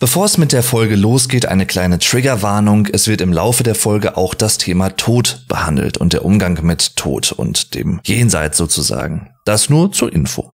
Bevor es mit der Folge losgeht, eine kleine Triggerwarnung. Es wird im Laufe der Folge auch das Thema Tod behandelt und der Umgang mit Tod und dem Jenseits sozusagen. Das nur zur Info.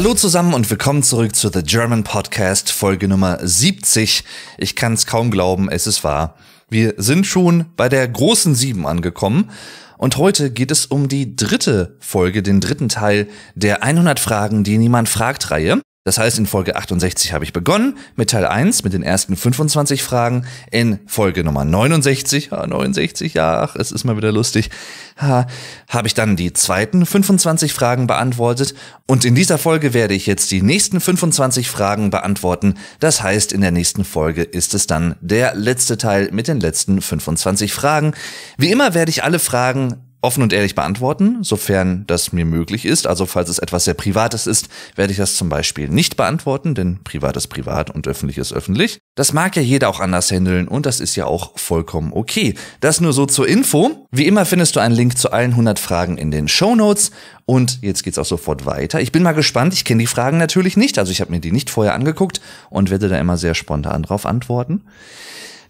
Hallo zusammen und willkommen zurück zu The German Podcast Folge Nummer 70. Ich kann es kaum glauben, es ist wahr. Wir sind schon bei der großen 7 angekommen und heute geht es um die dritte Folge, den dritten Teil der 100 Fragen, die niemand fragt Reihe. Das heißt, in Folge 68 habe ich begonnen mit Teil 1, mit den ersten 25 Fragen. In Folge Nummer 69, ah, 69, ja, ach, es ist mal wieder lustig, ah, habe ich dann die zweiten 25 Fragen beantwortet. Und in dieser Folge werde ich jetzt die nächsten 25 Fragen beantworten. Das heißt, in der nächsten Folge ist es dann der letzte Teil mit den letzten 25 Fragen. Wie immer werde ich alle Fragen offen und ehrlich beantworten, sofern das mir möglich ist. Also falls es etwas sehr Privates ist, werde ich das zum Beispiel nicht beantworten, denn privat ist privat und öffentlich ist öffentlich. Das mag ja jeder auch anders handeln und das ist ja auch vollkommen okay. Das nur so zur Info. Wie immer findest du einen Link zu allen 100 Fragen in den Show Notes und jetzt geht's auch sofort weiter. Ich bin mal gespannt, ich kenne die Fragen natürlich nicht, also ich habe mir die nicht vorher angeguckt und werde da immer sehr spontan drauf antworten.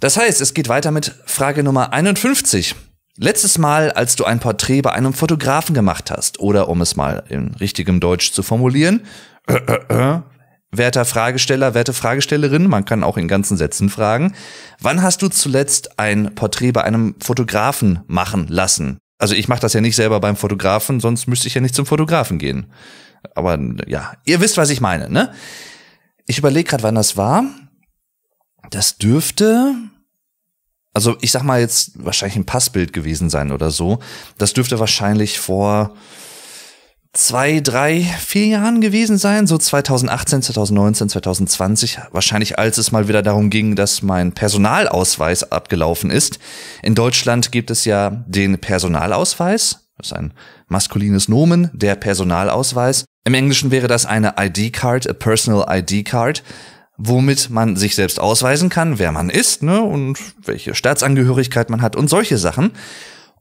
Das heißt, es geht weiter mit Frage Nummer 51. Letztes Mal, als du ein Porträt bei einem Fotografen gemacht hast, oder um es mal in richtigem Deutsch zu formulieren, äh, äh, äh, werter Fragesteller, werte Fragestellerin, man kann auch in ganzen Sätzen fragen, wann hast du zuletzt ein Porträt bei einem Fotografen machen lassen? Also ich mache das ja nicht selber beim Fotografen, sonst müsste ich ja nicht zum Fotografen gehen. Aber ja, ihr wisst, was ich meine, ne? Ich überlege gerade, wann das war. Das dürfte also ich sag mal jetzt wahrscheinlich ein Passbild gewesen sein oder so. Das dürfte wahrscheinlich vor zwei, drei, vier Jahren gewesen sein, so 2018, 2019, 2020, wahrscheinlich als es mal wieder darum ging, dass mein Personalausweis abgelaufen ist. In Deutschland gibt es ja den Personalausweis, das ist ein maskulines Nomen, der Personalausweis. Im Englischen wäre das eine ID-Card, a Personal ID-Card womit man sich selbst ausweisen kann, wer man ist ne, und welche Staatsangehörigkeit man hat und solche Sachen.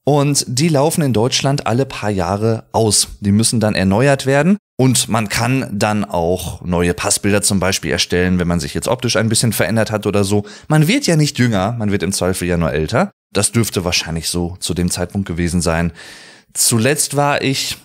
Und die laufen in Deutschland alle paar Jahre aus. Die müssen dann erneuert werden. Und man kann dann auch neue Passbilder zum Beispiel erstellen, wenn man sich jetzt optisch ein bisschen verändert hat oder so. Man wird ja nicht jünger, man wird im Zweifel ja nur älter. Das dürfte wahrscheinlich so zu dem Zeitpunkt gewesen sein. Zuletzt war ich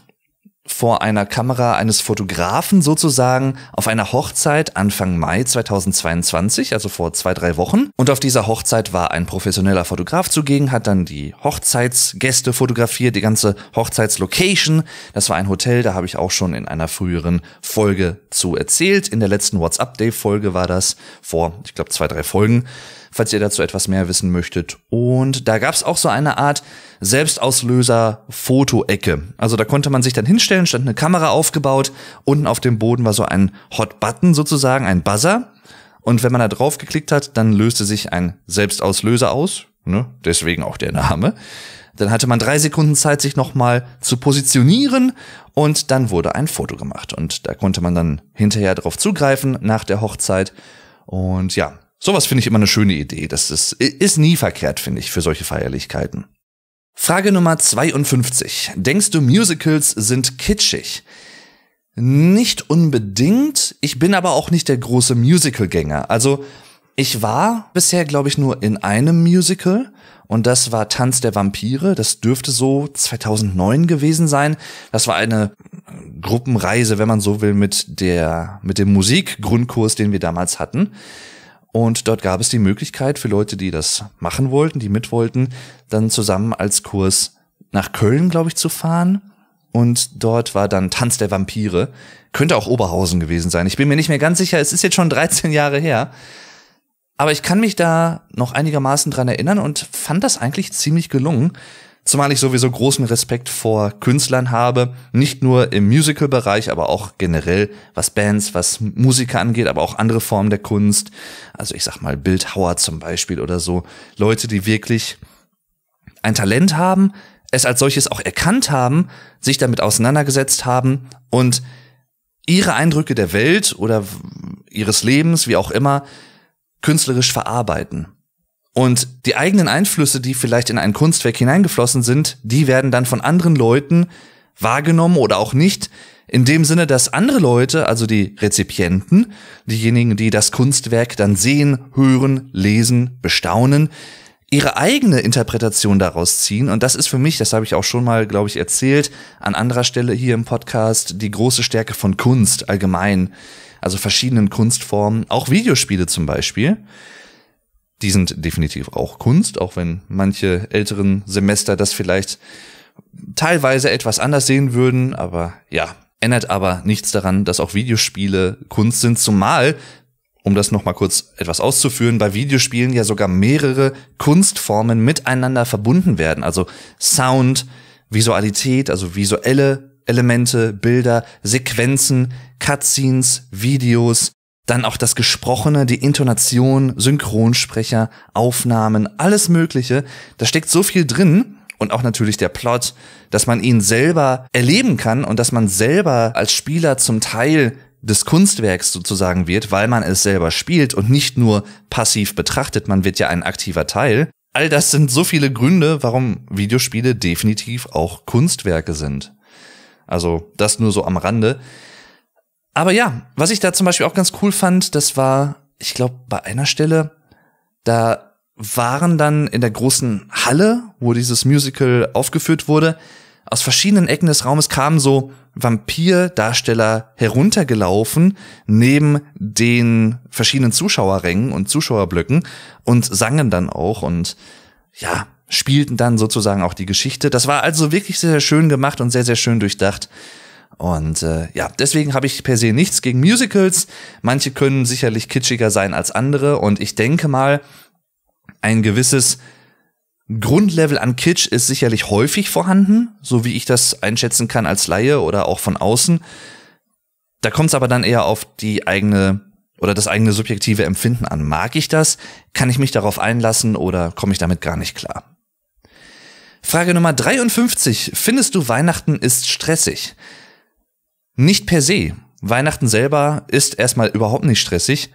vor einer Kamera eines Fotografen sozusagen auf einer Hochzeit Anfang Mai 2022, also vor zwei, drei Wochen. Und auf dieser Hochzeit war ein professioneller Fotograf zugegen, hat dann die Hochzeitsgäste fotografiert, die ganze Hochzeitslocation. Das war ein Hotel, da habe ich auch schon in einer früheren Folge zu erzählt. In der letzten WhatsApp-Day-Folge war das vor, ich glaube, zwei, drei Folgen falls ihr dazu etwas mehr wissen möchtet. Und da gab es auch so eine Art Selbstauslöser-Fotoecke. Also da konnte man sich dann hinstellen, stand eine Kamera aufgebaut, unten auf dem Boden war so ein Hot Button sozusagen, ein Buzzer. Und wenn man da drauf geklickt hat, dann löste sich ein Selbstauslöser aus. Ne? Deswegen auch der Name. Dann hatte man drei Sekunden Zeit, sich nochmal zu positionieren und dann wurde ein Foto gemacht. Und da konnte man dann hinterher drauf zugreifen nach der Hochzeit. Und ja, Sowas finde ich immer eine schöne Idee. Das ist, ist nie verkehrt, finde ich, für solche Feierlichkeiten. Frage Nummer 52. Denkst du, Musicals sind kitschig? Nicht unbedingt. Ich bin aber auch nicht der große Musicalgänger. Also, ich war bisher, glaube ich, nur in einem Musical und das war Tanz der Vampire. Das dürfte so 2009 gewesen sein. Das war eine äh, Gruppenreise, wenn man so will, mit der, mit dem Musikgrundkurs, den wir damals hatten. Und dort gab es die Möglichkeit für Leute, die das machen wollten, die mit wollten, dann zusammen als Kurs nach Köln, glaube ich, zu fahren. Und dort war dann Tanz der Vampire. Könnte auch Oberhausen gewesen sein. Ich bin mir nicht mehr ganz sicher. Es ist jetzt schon 13 Jahre her. Aber ich kann mich da noch einigermaßen dran erinnern und fand das eigentlich ziemlich gelungen. Zumal ich sowieso großen Respekt vor Künstlern habe, nicht nur im Musical-Bereich, aber auch generell, was Bands, was Musiker angeht, aber auch andere Formen der Kunst. Also ich sag mal Bildhauer zum Beispiel oder so. Leute, die wirklich ein Talent haben, es als solches auch erkannt haben, sich damit auseinandergesetzt haben und ihre Eindrücke der Welt oder ihres Lebens, wie auch immer, künstlerisch verarbeiten. Und die eigenen Einflüsse, die vielleicht in ein Kunstwerk hineingeflossen sind, die werden dann von anderen Leuten wahrgenommen oder auch nicht. In dem Sinne, dass andere Leute, also die Rezipienten, diejenigen, die das Kunstwerk dann sehen, hören, lesen, bestaunen, ihre eigene Interpretation daraus ziehen. Und das ist für mich, das habe ich auch schon mal, glaube ich, erzählt, an anderer Stelle hier im Podcast, die große Stärke von Kunst allgemein. Also verschiedenen Kunstformen, auch Videospiele zum Beispiel die sind definitiv auch Kunst, auch wenn manche älteren Semester das vielleicht teilweise etwas anders sehen würden, aber ja, ändert aber nichts daran, dass auch Videospiele Kunst sind, zumal um das nochmal kurz etwas auszuführen, bei Videospielen ja sogar mehrere Kunstformen miteinander verbunden werden. Also Sound, Visualität, also visuelle Elemente, Bilder, Sequenzen, Cutscenes, Videos, dann auch das Gesprochene, die Intonation, Synchronsprecher, Aufnahmen, alles Mögliche. Da steckt so viel drin und auch natürlich der Plot, dass man ihn selber erleben kann und dass man selber als Spieler zum Teil des Kunstwerks sozusagen wird, weil man es selber spielt und nicht nur passiv betrachtet, man wird ja ein aktiver Teil. All das sind so viele Gründe, warum Videospiele definitiv auch Kunstwerke sind. Also das nur so am Rande. Aber ja, was ich da zum Beispiel auch ganz cool fand, das war, ich glaube, bei einer Stelle, da waren dann in der großen Halle, wo dieses Musical aufgeführt wurde, aus verschiedenen Ecken des Raumes kamen so Vampir-Darsteller heruntergelaufen neben den verschiedenen Zuschauerrängen und Zuschauerblöcken und sangen dann auch und ja, spielten dann sozusagen auch die Geschichte. Das war also wirklich sehr, sehr schön gemacht und sehr, sehr schön durchdacht. Und äh, ja, deswegen habe ich per se nichts gegen Musicals. Manche können sicherlich kitschiger sein als andere. Und ich denke mal, ein gewisses Grundlevel an Kitsch ist sicherlich häufig vorhanden, so wie ich das einschätzen kann als Laie oder auch von außen. Da kommt es aber dann eher auf die eigene oder das eigene subjektive Empfinden an. Mag ich das? Kann ich mich darauf einlassen oder komme ich damit gar nicht klar? Frage Nummer 53. Findest du Weihnachten ist stressig? Nicht per se. Weihnachten selber ist erstmal überhaupt nicht stressig.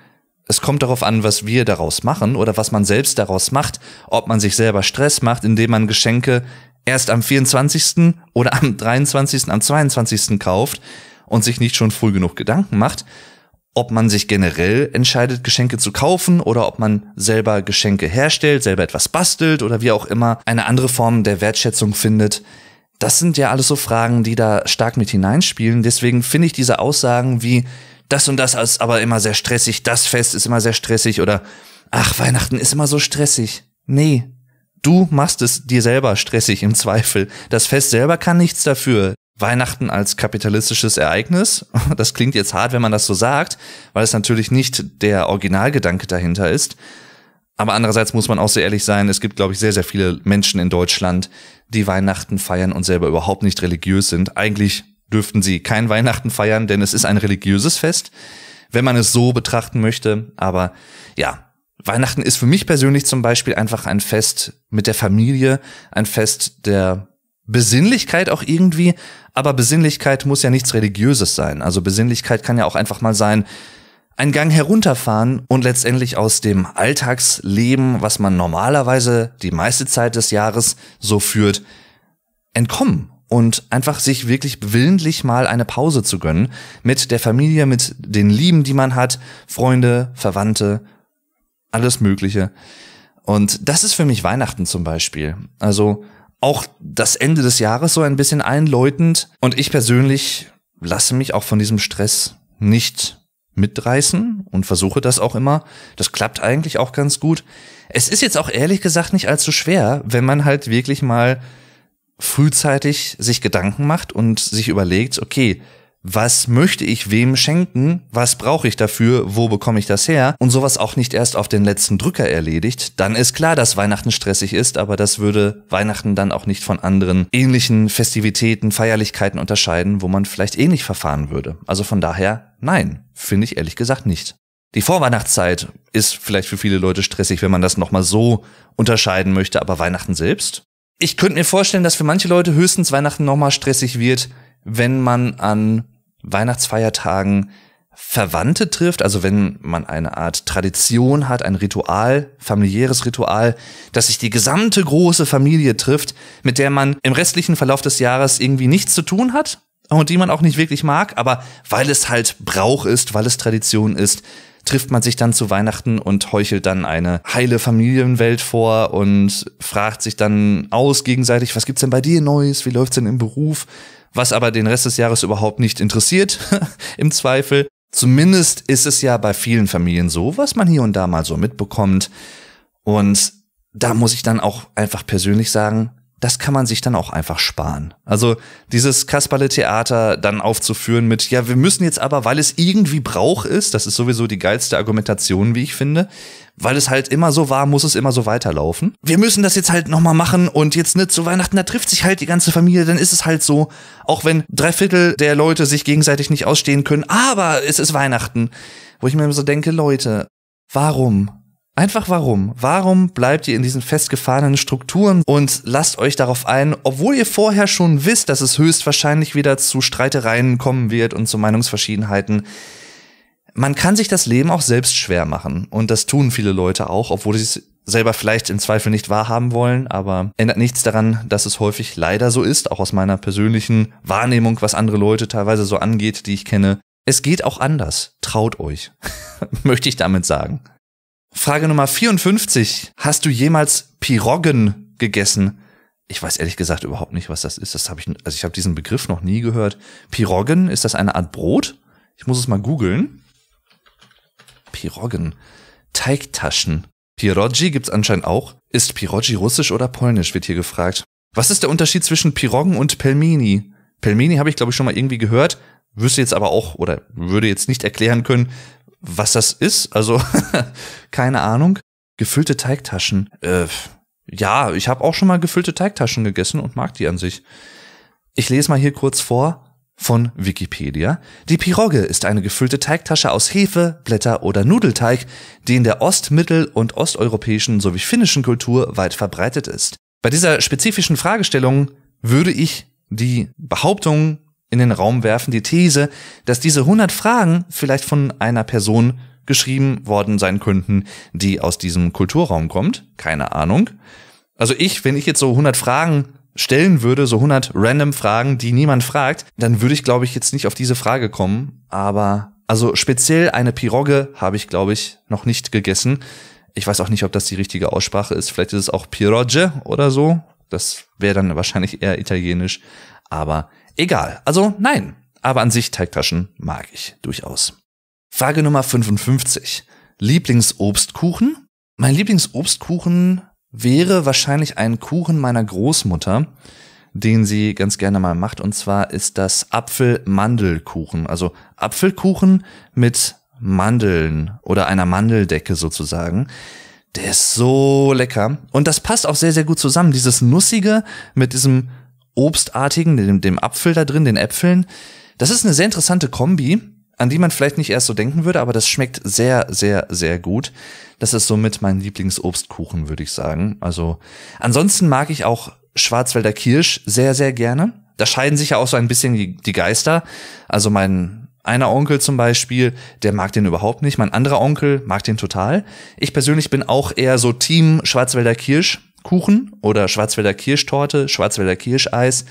Es kommt darauf an, was wir daraus machen oder was man selbst daraus macht, ob man sich selber Stress macht, indem man Geschenke erst am 24. oder am 23., am 22. kauft und sich nicht schon früh genug Gedanken macht, ob man sich generell entscheidet, Geschenke zu kaufen oder ob man selber Geschenke herstellt, selber etwas bastelt oder wie auch immer eine andere Form der Wertschätzung findet, das sind ja alles so Fragen, die da stark mit hineinspielen. Deswegen finde ich diese Aussagen wie, das und das ist aber immer sehr stressig, das Fest ist immer sehr stressig oder, ach, Weihnachten ist immer so stressig. Nee, du machst es dir selber stressig im Zweifel. Das Fest selber kann nichts dafür. Weihnachten als kapitalistisches Ereignis, das klingt jetzt hart, wenn man das so sagt, weil es natürlich nicht der Originalgedanke dahinter ist. Aber andererseits muss man auch sehr ehrlich sein, es gibt, glaube ich, sehr, sehr viele Menschen in Deutschland, die Weihnachten feiern und selber überhaupt nicht religiös sind. Eigentlich dürften sie kein Weihnachten feiern, denn es ist ein religiöses Fest, wenn man es so betrachten möchte. Aber ja, Weihnachten ist für mich persönlich zum Beispiel einfach ein Fest mit der Familie, ein Fest der Besinnlichkeit auch irgendwie, aber Besinnlichkeit muss ja nichts Religiöses sein. Also Besinnlichkeit kann ja auch einfach mal sein, einen Gang herunterfahren und letztendlich aus dem Alltagsleben, was man normalerweise die meiste Zeit des Jahres so führt, entkommen und einfach sich wirklich willentlich mal eine Pause zu gönnen mit der Familie, mit den Lieben, die man hat, Freunde, Verwandte, alles Mögliche. Und das ist für mich Weihnachten zum Beispiel. Also auch das Ende des Jahres so ein bisschen einläutend. Und ich persönlich lasse mich auch von diesem Stress nicht mitreißen und versuche das auch immer. Das klappt eigentlich auch ganz gut. Es ist jetzt auch ehrlich gesagt nicht allzu schwer, wenn man halt wirklich mal frühzeitig sich Gedanken macht und sich überlegt, okay, was möchte ich wem schenken, was brauche ich dafür, wo bekomme ich das her und sowas auch nicht erst auf den letzten Drücker erledigt, dann ist klar, dass Weihnachten stressig ist, aber das würde Weihnachten dann auch nicht von anderen ähnlichen Festivitäten, Feierlichkeiten unterscheiden, wo man vielleicht ähnlich eh verfahren würde. Also von daher, nein, finde ich ehrlich gesagt nicht. Die Vorweihnachtszeit ist vielleicht für viele Leute stressig, wenn man das nochmal so unterscheiden möchte, aber Weihnachten selbst? Ich könnte mir vorstellen, dass für manche Leute höchstens Weihnachten nochmal stressig wird, wenn man an Weihnachtsfeiertagen Verwandte trifft, also wenn man eine Art Tradition hat, ein Ritual, familiäres Ritual, dass sich die gesamte große Familie trifft, mit der man im restlichen Verlauf des Jahres irgendwie nichts zu tun hat und die man auch nicht wirklich mag, aber weil es halt Brauch ist, weil es Tradition ist, trifft man sich dann zu Weihnachten und heuchelt dann eine heile Familienwelt vor und fragt sich dann aus gegenseitig, was gibt's denn bei dir Neues, wie läuft's denn im Beruf? was aber den Rest des Jahres überhaupt nicht interessiert, im Zweifel. Zumindest ist es ja bei vielen Familien so, was man hier und da mal so mitbekommt. Und da muss ich dann auch einfach persönlich sagen, das kann man sich dann auch einfach sparen. Also dieses Kasperle-Theater dann aufzuführen mit, ja, wir müssen jetzt aber, weil es irgendwie Brauch ist, das ist sowieso die geilste Argumentation, wie ich finde, weil es halt immer so war, muss es immer so weiterlaufen. Wir müssen das jetzt halt nochmal machen und jetzt ne, zu Weihnachten, da trifft sich halt die ganze Familie, dann ist es halt so, auch wenn drei Viertel der Leute sich gegenseitig nicht ausstehen können, aber es ist Weihnachten. Wo ich mir so denke, Leute, warum? Einfach warum? Warum bleibt ihr in diesen festgefahrenen Strukturen und lasst euch darauf ein, obwohl ihr vorher schon wisst, dass es höchstwahrscheinlich wieder zu Streitereien kommen wird und zu Meinungsverschiedenheiten? Man kann sich das Leben auch selbst schwer machen und das tun viele Leute auch, obwohl sie es selber vielleicht im Zweifel nicht wahrhaben wollen, aber ändert nichts daran, dass es häufig leider so ist, auch aus meiner persönlichen Wahrnehmung, was andere Leute teilweise so angeht, die ich kenne. Es geht auch anders. Traut euch. Möchte ich damit sagen. Frage Nummer 54. Hast du jemals Piroggen gegessen? Ich weiß ehrlich gesagt überhaupt nicht, was das ist. Das hab ich, also ich habe diesen Begriff noch nie gehört. Piroggen, ist das eine Art Brot? Ich muss es mal googeln. Piroggen. Teigtaschen. Pierogi gibt's anscheinend auch. Ist Pierogi russisch oder polnisch, wird hier gefragt. Was ist der Unterschied zwischen Piroggen und Pelmini? Pelmini habe ich, glaube ich, schon mal irgendwie gehört. Wüsste jetzt aber auch oder würde jetzt nicht erklären können, was das ist. Also keine Ahnung. Gefüllte Teigtaschen. Äh, ja, ich habe auch schon mal gefüllte Teigtaschen gegessen und mag die an sich. Ich lese mal hier kurz vor von Wikipedia. Die Pirogge ist eine gefüllte Teigtasche aus Hefe, Blätter oder Nudelteig, die in der ost-, mittel- und osteuropäischen sowie finnischen Kultur weit verbreitet ist. Bei dieser spezifischen Fragestellung würde ich die Behauptung in den Raum werfen, die These, dass diese 100 Fragen vielleicht von einer Person geschrieben worden sein könnten, die aus diesem Kulturraum kommt. Keine Ahnung. Also ich, wenn ich jetzt so 100 Fragen stellen würde, so 100 random Fragen, die niemand fragt, dann würde ich, glaube ich, jetzt nicht auf diese Frage kommen. Aber, also speziell eine Pirogge habe ich, glaube ich, noch nicht gegessen. Ich weiß auch nicht, ob das die richtige Aussprache ist. Vielleicht ist es auch Pirogge oder so. Das wäre dann wahrscheinlich eher italienisch. Aber Egal. Also nein. Aber an sich Teigtaschen mag ich durchaus. Frage Nummer 55. Lieblingsobstkuchen? Mein Lieblingsobstkuchen wäre wahrscheinlich ein Kuchen meiner Großmutter, den sie ganz gerne mal macht. Und zwar ist das Apfel-Mandelkuchen. Also Apfelkuchen mit Mandeln oder einer Mandeldecke sozusagen. Der ist so lecker. Und das passt auch sehr, sehr gut zusammen. Dieses Nussige mit diesem Obstartigen, dem, dem Apfel da drin, den Äpfeln. Das ist eine sehr interessante Kombi, an die man vielleicht nicht erst so denken würde, aber das schmeckt sehr, sehr, sehr gut. Das ist somit mein Lieblingsobstkuchen, würde ich sagen. Also ansonsten mag ich auch Schwarzwälder Kirsch sehr, sehr gerne. Da scheiden sich ja auch so ein bisschen die, Geister. Also mein einer Onkel zum Beispiel, der mag den überhaupt nicht. Mein anderer Onkel mag den total. Ich persönlich bin auch eher so Team Schwarzwälder Kirsch. Kuchen oder Schwarzwälder Kirschtorte, Schwarzwälder Kirscheis.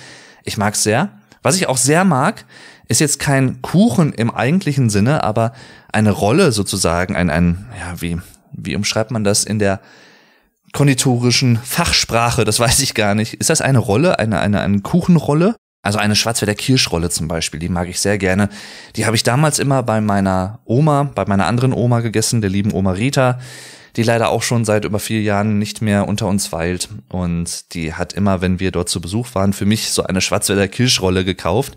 Ich mag's sehr. Was ich auch sehr mag, ist jetzt kein Kuchen im eigentlichen Sinne, aber eine Rolle sozusagen, ein, ein, ja, wie, wie umschreibt man das in der konditorischen Fachsprache? Das weiß ich gar nicht. Ist das eine Rolle, eine, eine, eine Kuchenrolle? Also eine Schwarzwälder Kirschrolle zum Beispiel, die mag ich sehr gerne. Die habe ich damals immer bei meiner Oma, bei meiner anderen Oma gegessen, der lieben Oma Rita die leider auch schon seit über vier Jahren nicht mehr unter uns weilt. Und die hat immer, wenn wir dort zu Besuch waren, für mich so eine Schwarzwälder Kirschrolle gekauft.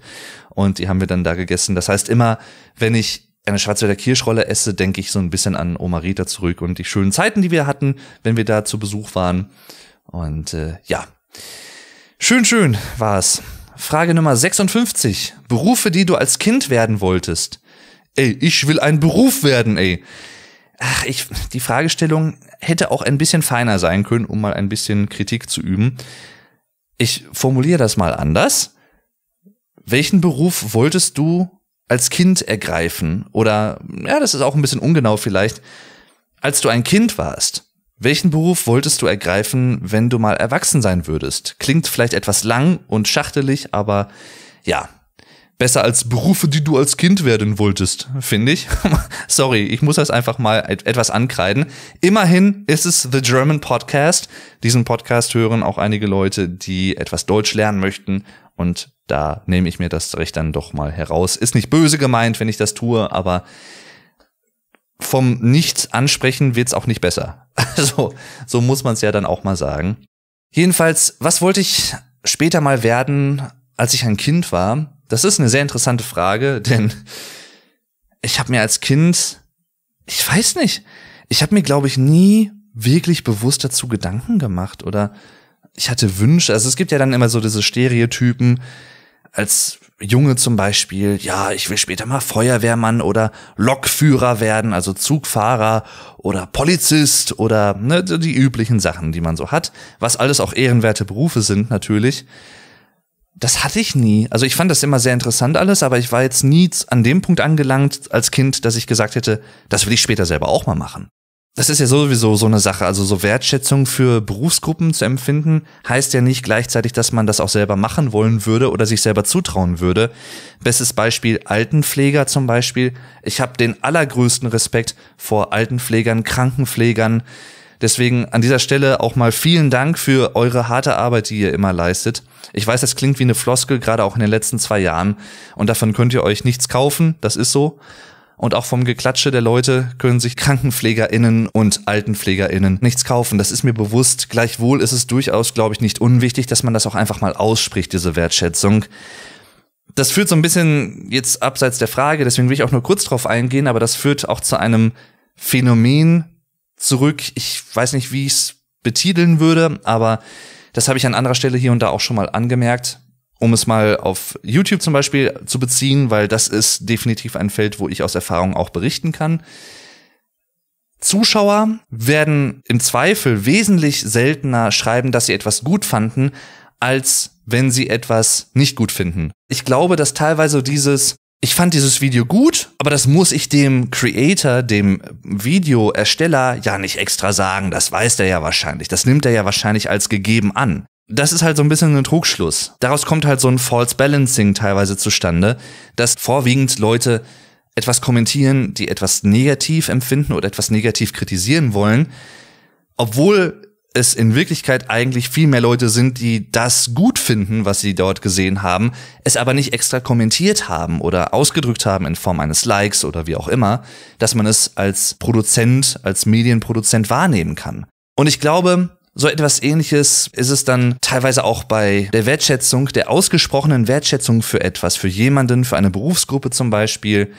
Und die haben wir dann da gegessen. Das heißt, immer, wenn ich eine Schwarzwälder Kirschrolle esse, denke ich so ein bisschen an Oma Rita zurück und die schönen Zeiten, die wir hatten, wenn wir da zu Besuch waren. Und äh, ja, schön, schön war es. Frage Nummer 56. Berufe, die du als Kind werden wolltest. Ey, ich will ein Beruf werden, ey ach, ich, die Fragestellung hätte auch ein bisschen feiner sein können, um mal ein bisschen Kritik zu üben. Ich formuliere das mal anders. Welchen Beruf wolltest du als Kind ergreifen? Oder, ja, das ist auch ein bisschen ungenau vielleicht. Als du ein Kind warst, welchen Beruf wolltest du ergreifen, wenn du mal erwachsen sein würdest? Klingt vielleicht etwas lang und schachtelig, aber ja, besser als Berufe, die du als Kind werden wolltest, finde ich. Sorry, ich muss das einfach mal etwas ankreiden. Immerhin ist es The German Podcast. Diesen Podcast hören auch einige Leute, die etwas Deutsch lernen möchten und da nehme ich mir das Recht dann doch mal heraus. Ist nicht böse gemeint, wenn ich das tue, aber vom Nicht-Ansprechen wird's auch nicht besser. Also, so muss man es ja dann auch mal sagen. Jedenfalls, was wollte ich später mal werden, als ich ein Kind war? Das ist eine sehr interessante Frage, denn ich habe mir als Kind, ich weiß nicht, ich habe mir, glaube ich, nie wirklich bewusst dazu Gedanken gemacht oder ich hatte Wünsche. Also es gibt ja dann immer so diese Stereotypen als Junge zum Beispiel, ja, ich will später mal Feuerwehrmann oder Lokführer werden, also Zugfahrer oder Polizist oder ne, die üblichen Sachen, die man so hat, was alles auch ehrenwerte Berufe sind natürlich das hatte ich nie. Also ich fand das immer sehr interessant alles, aber ich war jetzt nie an dem Punkt angelangt als Kind, dass ich gesagt hätte, das will ich später selber auch mal machen. Das ist ja sowieso so eine Sache. Also so Wertschätzung für Berufsgruppen zu empfinden, heißt ja nicht gleichzeitig, dass man das auch selber machen wollen würde oder sich selber zutrauen würde. Bestes Beispiel Altenpfleger zum Beispiel. Ich habe den allergrößten Respekt vor Altenpflegern, Krankenpflegern, Deswegen an dieser Stelle auch mal vielen Dank für eure harte Arbeit, die ihr immer leistet. Ich weiß, das klingt wie eine Floskel, gerade auch in den letzten zwei Jahren. Und davon könnt ihr euch nichts kaufen, das ist so. Und auch vom Geklatsche der Leute können sich KrankenpflegerInnen und AltenpflegerInnen nichts kaufen. Das ist mir bewusst. Gleichwohl ist es durchaus, glaube ich, nicht unwichtig, dass man das auch einfach mal ausspricht, diese Wertschätzung. Das führt so ein bisschen jetzt abseits der Frage, deswegen will ich auch nur kurz drauf eingehen, aber das führt auch zu einem Phänomen, zurück. Ich weiß nicht, wie ich es betiteln würde, aber das habe ich an anderer Stelle hier und da auch schon mal angemerkt, um es mal auf YouTube zum Beispiel zu beziehen, weil das ist definitiv ein Feld, wo ich aus Erfahrung auch berichten kann. Zuschauer werden im Zweifel wesentlich seltener schreiben, dass sie etwas gut fanden, als wenn sie etwas nicht gut finden. Ich glaube, dass teilweise dieses ich fand dieses Video gut, aber das muss ich dem Creator, dem Videoersteller ja nicht extra sagen. Das weiß der ja wahrscheinlich. Das nimmt er ja wahrscheinlich als gegeben an. Das ist halt so ein bisschen ein Trugschluss. Daraus kommt halt so ein False Balancing teilweise zustande, dass vorwiegend Leute etwas kommentieren, die etwas negativ empfinden oder etwas negativ kritisieren wollen, obwohl es in Wirklichkeit eigentlich viel mehr Leute sind, die das gut finden, was sie dort gesehen haben, es aber nicht extra kommentiert haben oder ausgedrückt haben in Form eines Likes oder wie auch immer, dass man es als Produzent, als Medienproduzent wahrnehmen kann. Und ich glaube, so etwas ähnliches ist es dann teilweise auch bei der Wertschätzung, der ausgesprochenen Wertschätzung für etwas, für jemanden, für eine Berufsgruppe zum Beispiel,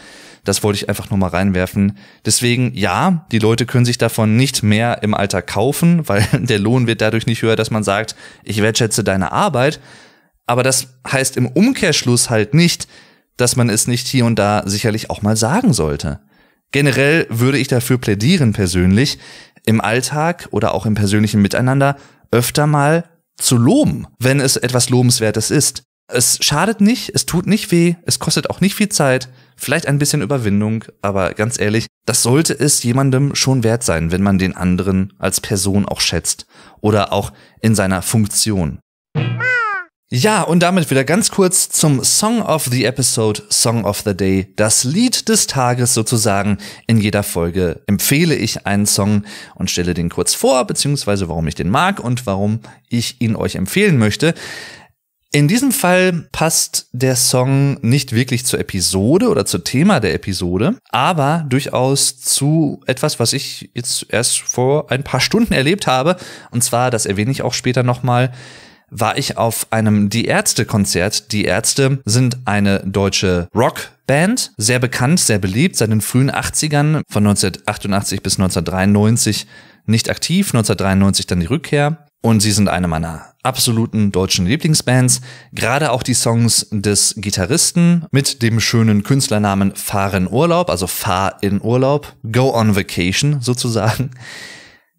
das wollte ich einfach nur mal reinwerfen. Deswegen, ja, die Leute können sich davon nicht mehr im Alter kaufen, weil der Lohn wird dadurch nicht höher, dass man sagt, ich wertschätze deine Arbeit. Aber das heißt im Umkehrschluss halt nicht, dass man es nicht hier und da sicherlich auch mal sagen sollte. Generell würde ich dafür plädieren persönlich, im Alltag oder auch im persönlichen Miteinander öfter mal zu loben, wenn es etwas Lobenswertes ist. Es schadet nicht, es tut nicht weh, es kostet auch nicht viel Zeit vielleicht ein bisschen Überwindung, aber ganz ehrlich, das sollte es jemandem schon wert sein, wenn man den anderen als Person auch schätzt oder auch in seiner Funktion. Ja, und damit wieder ganz kurz zum Song of the Episode, Song of the Day, das Lied des Tages sozusagen. In jeder Folge empfehle ich einen Song und stelle den kurz vor, beziehungsweise warum ich den mag und warum ich ihn euch empfehlen möchte. In diesem Fall passt der Song nicht wirklich zur Episode oder zum Thema der Episode, aber durchaus zu etwas, was ich jetzt erst vor ein paar Stunden erlebt habe. Und zwar, das erwähne ich auch später nochmal, war ich auf einem Die Ärzte-Konzert. Die Ärzte sind eine deutsche Rockband, sehr bekannt, sehr beliebt, seit den frühen 80ern, von 1988 bis 1993 nicht aktiv, 1993 dann die Rückkehr. Und sie sind eine meiner absoluten deutschen Lieblingsbands. Gerade auch die Songs des Gitarristen mit dem schönen Künstlernamen Fahr in Urlaub, also Fahr in Urlaub, Go on Vacation sozusagen.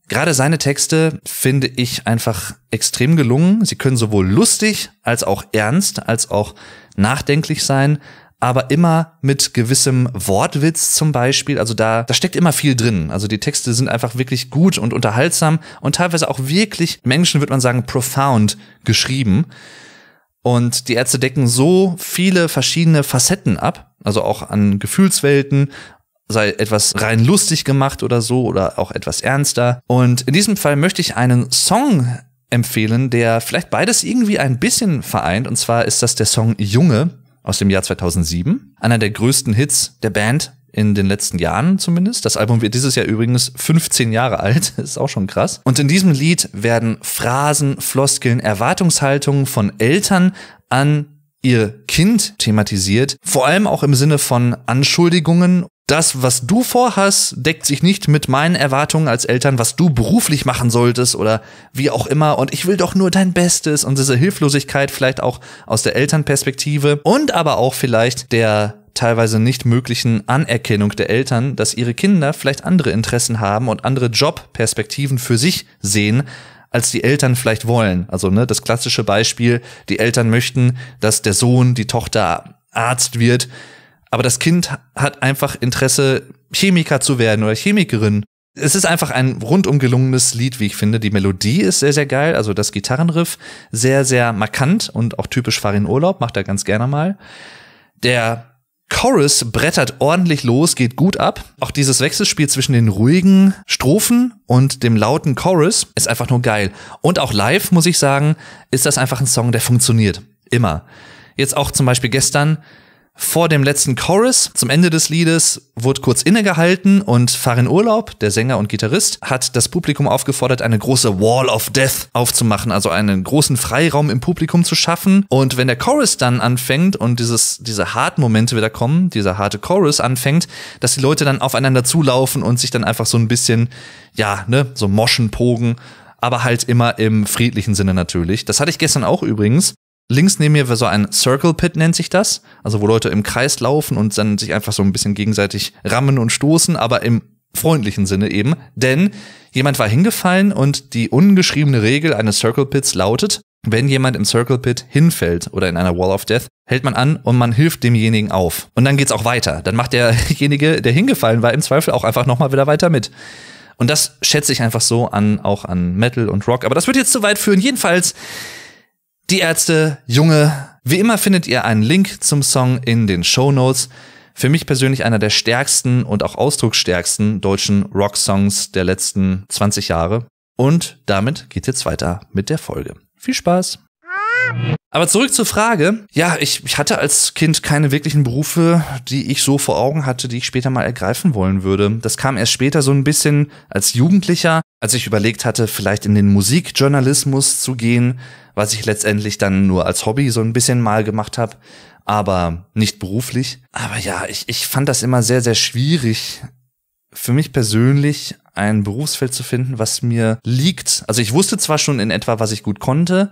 Gerade seine Texte finde ich einfach extrem gelungen. Sie können sowohl lustig als auch ernst als auch nachdenklich sein, aber immer mit gewissem Wortwitz zum Beispiel. Also da, da steckt immer viel drin. Also die Texte sind einfach wirklich gut und unterhaltsam und teilweise auch wirklich Menschen, würde man sagen, profound geschrieben. Und die Ärzte decken so viele verschiedene Facetten ab, also auch an Gefühlswelten, sei etwas rein lustig gemacht oder so oder auch etwas ernster. Und in diesem Fall möchte ich einen Song empfehlen, der vielleicht beides irgendwie ein bisschen vereint. Und zwar ist das der Song Junge aus dem Jahr 2007. Einer der größten Hits der Band in den letzten Jahren zumindest. Das Album wird dieses Jahr übrigens 15 Jahre alt, ist auch schon krass. Und in diesem Lied werden Phrasen, Floskeln, Erwartungshaltungen von Eltern an ihr Kind thematisiert, vor allem auch im Sinne von Anschuldigungen das, was du vorhast, deckt sich nicht mit meinen Erwartungen als Eltern, was du beruflich machen solltest oder wie auch immer. Und ich will doch nur dein Bestes und diese Hilflosigkeit vielleicht auch aus der Elternperspektive und aber auch vielleicht der teilweise nicht möglichen Anerkennung der Eltern, dass ihre Kinder vielleicht andere Interessen haben und andere Jobperspektiven für sich sehen, als die Eltern vielleicht wollen. Also ne, das klassische Beispiel, die Eltern möchten, dass der Sohn, die Tochter Arzt wird, aber das Kind hat einfach Interesse, Chemiker zu werden oder Chemikerin. Es ist einfach ein rundum gelungenes Lied, wie ich finde. Die Melodie ist sehr, sehr geil, also das Gitarrenriff sehr, sehr markant und auch typisch Farin Urlaub, macht er ganz gerne mal. Der Chorus brettert ordentlich los, geht gut ab. Auch dieses Wechselspiel zwischen den ruhigen Strophen und dem lauten Chorus ist einfach nur geil. Und auch live, muss ich sagen, ist das einfach ein Song, der funktioniert. Immer. Jetzt auch zum Beispiel gestern, vor dem letzten Chorus, zum Ende des Liedes, wurde kurz innegehalten und Farin Urlaub, der Sänger und Gitarrist, hat das Publikum aufgefordert, eine große Wall of Death aufzumachen, also einen großen Freiraum im Publikum zu schaffen. Und wenn der Chorus dann anfängt und dieses, diese harten Momente wieder kommen, dieser harte Chorus anfängt, dass die Leute dann aufeinander zulaufen und sich dann einfach so ein bisschen, ja, ne, so Moschen pogen aber halt immer im friedlichen Sinne natürlich. Das hatte ich gestern auch übrigens links neben mir war so ein Circle Pit, nennt sich das. Also wo Leute im Kreis laufen und dann sich einfach so ein bisschen gegenseitig rammen und stoßen, aber im freundlichen Sinne eben. Denn jemand war hingefallen und die ungeschriebene Regel eines Circle Pits lautet, wenn jemand im Circle Pit hinfällt oder in einer Wall of Death, hält man an und man hilft demjenigen auf. Und dann geht's auch weiter. Dann macht derjenige, der hingefallen war, im Zweifel auch einfach nochmal wieder weiter mit. Und das schätze ich einfach so an, auch an Metal und Rock. Aber das wird jetzt zu weit führen. Jedenfalls die Ärzte, Junge. Wie immer findet ihr einen Link zum Song in den Show Notes. Für mich persönlich einer der stärksten und auch ausdrucksstärksten deutschen Rock-Songs der letzten 20 Jahre. Und damit geht jetzt weiter mit der Folge. Viel Spaß! Aber zurück zur Frage. Ja, ich, ich hatte als Kind keine wirklichen Berufe, die ich so vor Augen hatte, die ich später mal ergreifen wollen würde. Das kam erst später so ein bisschen als Jugendlicher, als ich überlegt hatte, vielleicht in den Musikjournalismus zu gehen, was ich letztendlich dann nur als Hobby so ein bisschen mal gemacht habe, aber nicht beruflich. Aber ja, ich, ich fand das immer sehr, sehr schwierig, für mich persönlich ein Berufsfeld zu finden, was mir liegt. Also ich wusste zwar schon in etwa, was ich gut konnte,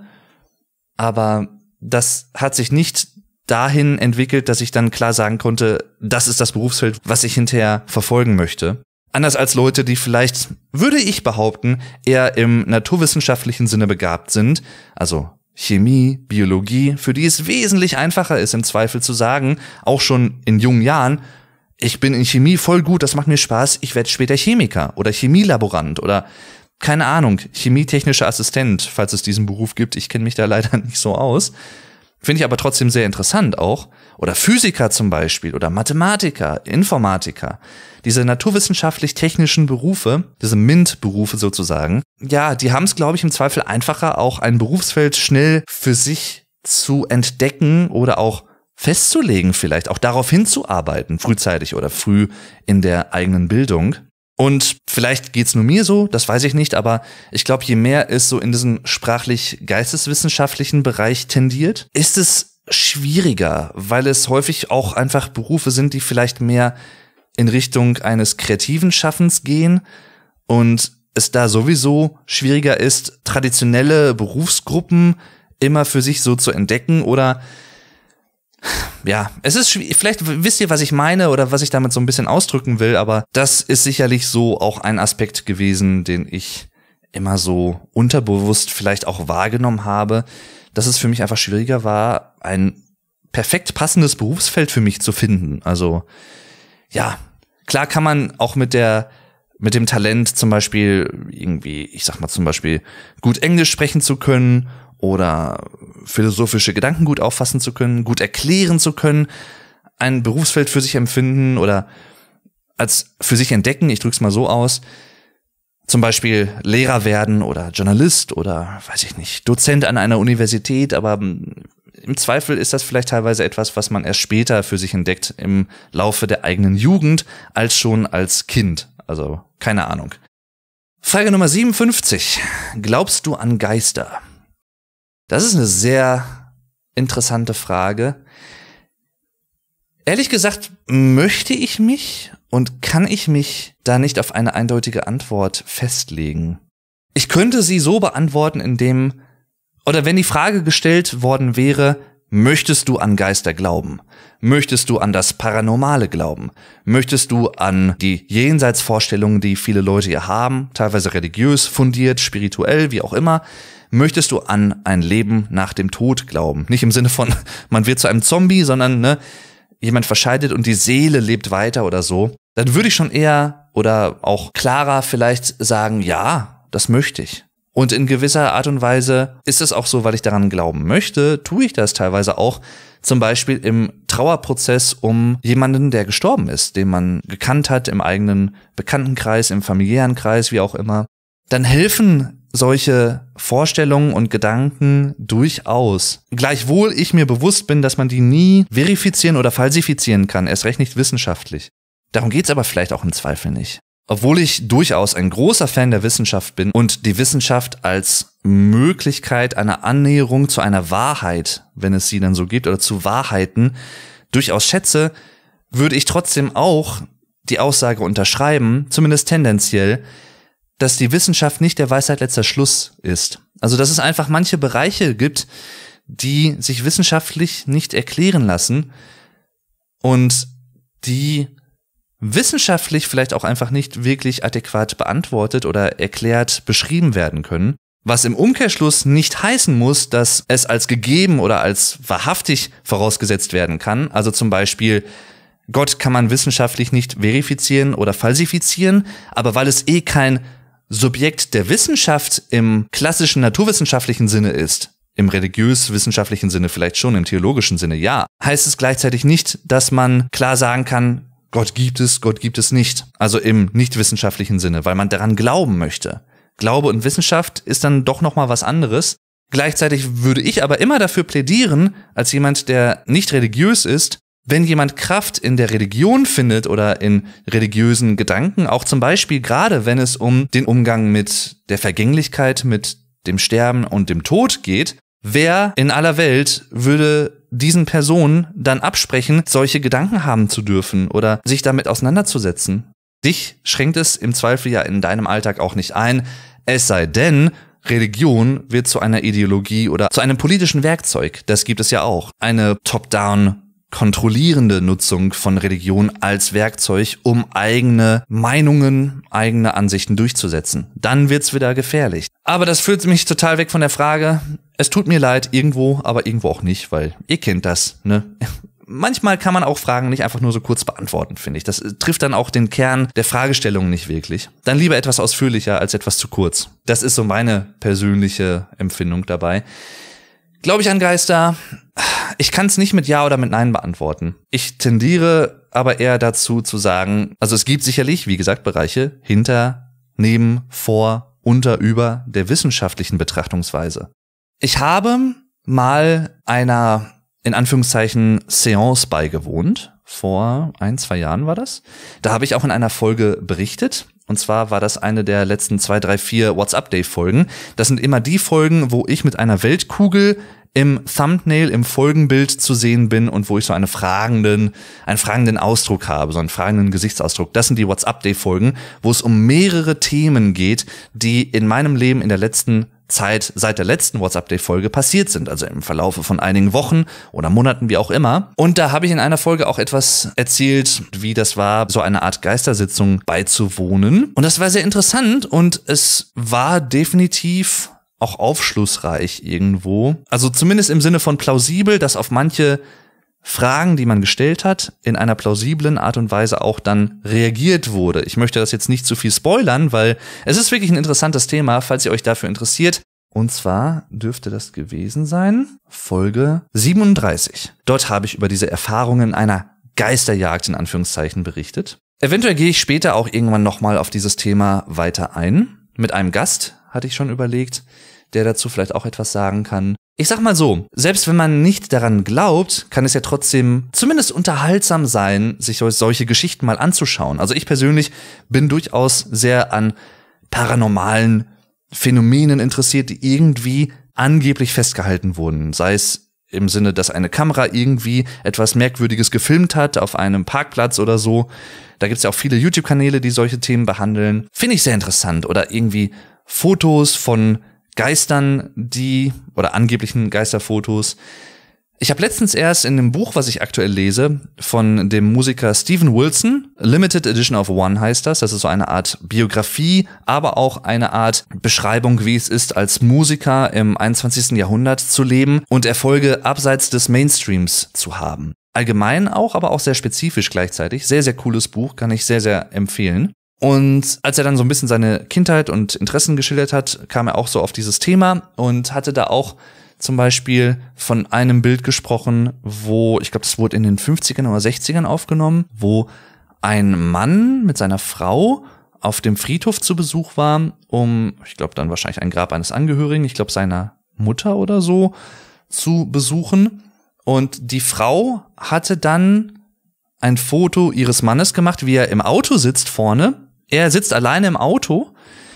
aber das hat sich nicht dahin entwickelt, dass ich dann klar sagen konnte, das ist das Berufsfeld, was ich hinterher verfolgen möchte. Anders als Leute, die vielleicht, würde ich behaupten, eher im naturwissenschaftlichen Sinne begabt sind, also Chemie, Biologie, für die es wesentlich einfacher ist, im Zweifel zu sagen, auch schon in jungen Jahren, ich bin in Chemie voll gut, das macht mir Spaß, ich werde später Chemiker oder Chemielaborant oder keine Ahnung, chemietechnischer Assistent, falls es diesen Beruf gibt. Ich kenne mich da leider nicht so aus. Finde ich aber trotzdem sehr interessant auch. Oder Physiker zum Beispiel oder Mathematiker, Informatiker. Diese naturwissenschaftlich-technischen Berufe, diese MINT-Berufe sozusagen, ja, die haben es, glaube ich, im Zweifel einfacher, auch ein Berufsfeld schnell für sich zu entdecken oder auch festzulegen vielleicht, auch darauf hinzuarbeiten, frühzeitig oder früh in der eigenen Bildung. Und vielleicht geht's nur mir so, das weiß ich nicht, aber ich glaube, je mehr es so in diesen sprachlich-geisteswissenschaftlichen Bereich tendiert, ist es schwieriger, weil es häufig auch einfach Berufe sind, die vielleicht mehr in Richtung eines kreativen Schaffens gehen und es da sowieso schwieriger ist, traditionelle Berufsgruppen immer für sich so zu entdecken oder ja, es ist schwierig. vielleicht wisst ihr, was ich meine oder was ich damit so ein bisschen ausdrücken will, aber das ist sicherlich so auch ein Aspekt gewesen, den ich immer so unterbewusst vielleicht auch wahrgenommen habe, dass es für mich einfach schwieriger war, ein perfekt passendes Berufsfeld für mich zu finden. Also ja, klar kann man auch mit der mit dem Talent zum Beispiel irgendwie, ich sag mal zum Beispiel, gut Englisch sprechen zu können oder philosophische Gedanken gut auffassen zu können, gut erklären zu können, ein Berufsfeld für sich empfinden oder als für sich entdecken, ich drück's mal so aus, zum Beispiel Lehrer werden oder Journalist oder weiß ich nicht, Dozent an einer Universität, aber hm, im Zweifel ist das vielleicht teilweise etwas, was man erst später für sich entdeckt im Laufe der eigenen Jugend als schon als Kind. Also keine Ahnung. Frage Nummer 57. Glaubst du an Geister? Das ist eine sehr interessante Frage. Ehrlich gesagt, möchte ich mich und kann ich mich da nicht auf eine eindeutige Antwort festlegen. Ich könnte sie so beantworten, indem, oder wenn die Frage gestellt worden wäre, möchtest du an Geister glauben? Möchtest du an das Paranormale glauben? Möchtest du an die Jenseitsvorstellungen, die viele Leute hier haben, teilweise religiös fundiert, spirituell, wie auch immer? möchtest du an ein Leben nach dem Tod glauben? Nicht im Sinne von, man wird zu einem Zombie, sondern ne, jemand verscheidet und die Seele lebt weiter oder so. Dann würde ich schon eher oder auch klarer vielleicht sagen, ja, das möchte ich. Und in gewisser Art und Weise ist es auch so, weil ich daran glauben möchte, tue ich das teilweise auch. Zum Beispiel im Trauerprozess um jemanden, der gestorben ist, den man gekannt hat, im eigenen Bekanntenkreis, im familiären Kreis, wie auch immer. Dann helfen solche Vorstellungen und Gedanken durchaus. Gleichwohl ich mir bewusst bin, dass man die nie verifizieren oder falsifizieren kann, erst recht nicht wissenschaftlich. Darum geht's aber vielleicht auch im Zweifel nicht. Obwohl ich durchaus ein großer Fan der Wissenschaft bin und die Wissenschaft als Möglichkeit einer Annäherung zu einer Wahrheit, wenn es sie dann so gibt, oder zu Wahrheiten, durchaus schätze, würde ich trotzdem auch die Aussage unterschreiben, zumindest tendenziell, dass die Wissenschaft nicht der Weisheit letzter Schluss ist. Also dass es einfach manche Bereiche gibt, die sich wissenschaftlich nicht erklären lassen und die wissenschaftlich vielleicht auch einfach nicht wirklich adäquat beantwortet oder erklärt beschrieben werden können. Was im Umkehrschluss nicht heißen muss, dass es als gegeben oder als wahrhaftig vorausgesetzt werden kann. Also zum Beispiel, Gott kann man wissenschaftlich nicht verifizieren oder falsifizieren, aber weil es eh kein Subjekt der Wissenschaft im klassischen naturwissenschaftlichen Sinne ist, im religiös-wissenschaftlichen Sinne vielleicht schon, im theologischen Sinne ja, heißt es gleichzeitig nicht, dass man klar sagen kann, Gott gibt es, Gott gibt es nicht. Also im nichtwissenschaftlichen Sinne, weil man daran glauben möchte. Glaube und Wissenschaft ist dann doch nochmal was anderes. Gleichzeitig würde ich aber immer dafür plädieren, als jemand, der nicht religiös ist, wenn jemand Kraft in der Religion findet oder in religiösen Gedanken, auch zum Beispiel gerade wenn es um den Umgang mit der Vergänglichkeit, mit dem Sterben und dem Tod geht, wer in aller Welt würde diesen Personen dann absprechen, solche Gedanken haben zu dürfen oder sich damit auseinanderzusetzen? Dich schränkt es im Zweifel ja in deinem Alltag auch nicht ein, es sei denn, Religion wird zu einer Ideologie oder zu einem politischen Werkzeug. Das gibt es ja auch. Eine Top-Down kontrollierende Nutzung von Religion als Werkzeug, um eigene Meinungen, eigene Ansichten durchzusetzen. Dann wird's wieder gefährlich. Aber das führt mich total weg von der Frage. Es tut mir leid, irgendwo, aber irgendwo auch nicht, weil ihr kennt das, ne? manchmal kann man auch Fragen nicht einfach nur so kurz beantworten, finde ich. Das äh, trifft dann auch den Kern der Fragestellung nicht wirklich. Dann lieber etwas ausführlicher als etwas zu kurz. Das ist so meine persönliche Empfindung dabei. Glaube ich an Geister? Ich kann es nicht mit Ja oder mit Nein beantworten. Ich tendiere aber eher dazu zu sagen, also es gibt sicherlich, wie gesagt, Bereiche hinter, neben, vor, unter, über der wissenschaftlichen Betrachtungsweise. Ich habe mal einer, in Anführungszeichen, Seance beigewohnt. Vor ein, zwei Jahren war das. Da habe ich auch in einer Folge berichtet. Und zwar war das eine der letzten zwei, drei, vier WhatsApp Day Folgen. Das sind immer die Folgen, wo ich mit einer Weltkugel im Thumbnail, im Folgenbild zu sehen bin und wo ich so einen fragenden, einen fragenden Ausdruck habe, so einen fragenden Gesichtsausdruck. Das sind die WhatsApp Day Folgen, wo es um mehrere Themen geht, die in meinem Leben in der letzten Zeit seit der letzten WhatsApp-Day-Folge passiert sind, also im Verlaufe von einigen Wochen oder Monaten, wie auch immer. Und da habe ich in einer Folge auch etwas erzählt, wie das war, so eine Art Geistersitzung beizuwohnen. Und das war sehr interessant und es war definitiv auch aufschlussreich irgendwo. Also zumindest im Sinne von plausibel, dass auf manche Fragen, die man gestellt hat, in einer plausiblen Art und Weise auch dann reagiert wurde. Ich möchte das jetzt nicht zu viel spoilern, weil es ist wirklich ein interessantes Thema, falls ihr euch dafür interessiert. Und zwar dürfte das gewesen sein Folge 37. Dort habe ich über diese Erfahrungen einer Geisterjagd in Anführungszeichen berichtet. Eventuell gehe ich später auch irgendwann nochmal auf dieses Thema weiter ein. Mit einem Gast hatte ich schon überlegt, der dazu vielleicht auch etwas sagen kann. Ich sag mal so, selbst wenn man nicht daran glaubt, kann es ja trotzdem zumindest unterhaltsam sein, sich solche Geschichten mal anzuschauen. Also ich persönlich bin durchaus sehr an paranormalen Phänomenen interessiert, die irgendwie angeblich festgehalten wurden. Sei es im Sinne, dass eine Kamera irgendwie etwas Merkwürdiges gefilmt hat auf einem Parkplatz oder so. Da gibt's ja auch viele YouTube-Kanäle, die solche Themen behandeln. Finde ich sehr interessant. Oder irgendwie Fotos von Geistern, die oder angeblichen Geisterfotos. Ich habe letztens erst in dem Buch, was ich aktuell lese, von dem Musiker Stephen Wilson, Limited Edition of One heißt das. Das ist so eine Art Biografie, aber auch eine Art Beschreibung, wie es ist, als Musiker im 21. Jahrhundert zu leben und Erfolge abseits des Mainstreams zu haben. Allgemein auch, aber auch sehr spezifisch gleichzeitig. Sehr, sehr cooles Buch, kann ich sehr, sehr empfehlen. Und als er dann so ein bisschen seine Kindheit und Interessen geschildert hat, kam er auch so auf dieses Thema und hatte da auch zum Beispiel von einem Bild gesprochen, wo, ich glaube, das wurde in den 50ern oder 60ern aufgenommen, wo ein Mann mit seiner Frau auf dem Friedhof zu Besuch war, um, ich glaube, dann wahrscheinlich ein Grab eines Angehörigen, ich glaube, seiner Mutter oder so, zu besuchen. Und die Frau hatte dann ein Foto ihres Mannes gemacht, wie er im Auto sitzt vorne er sitzt alleine im Auto.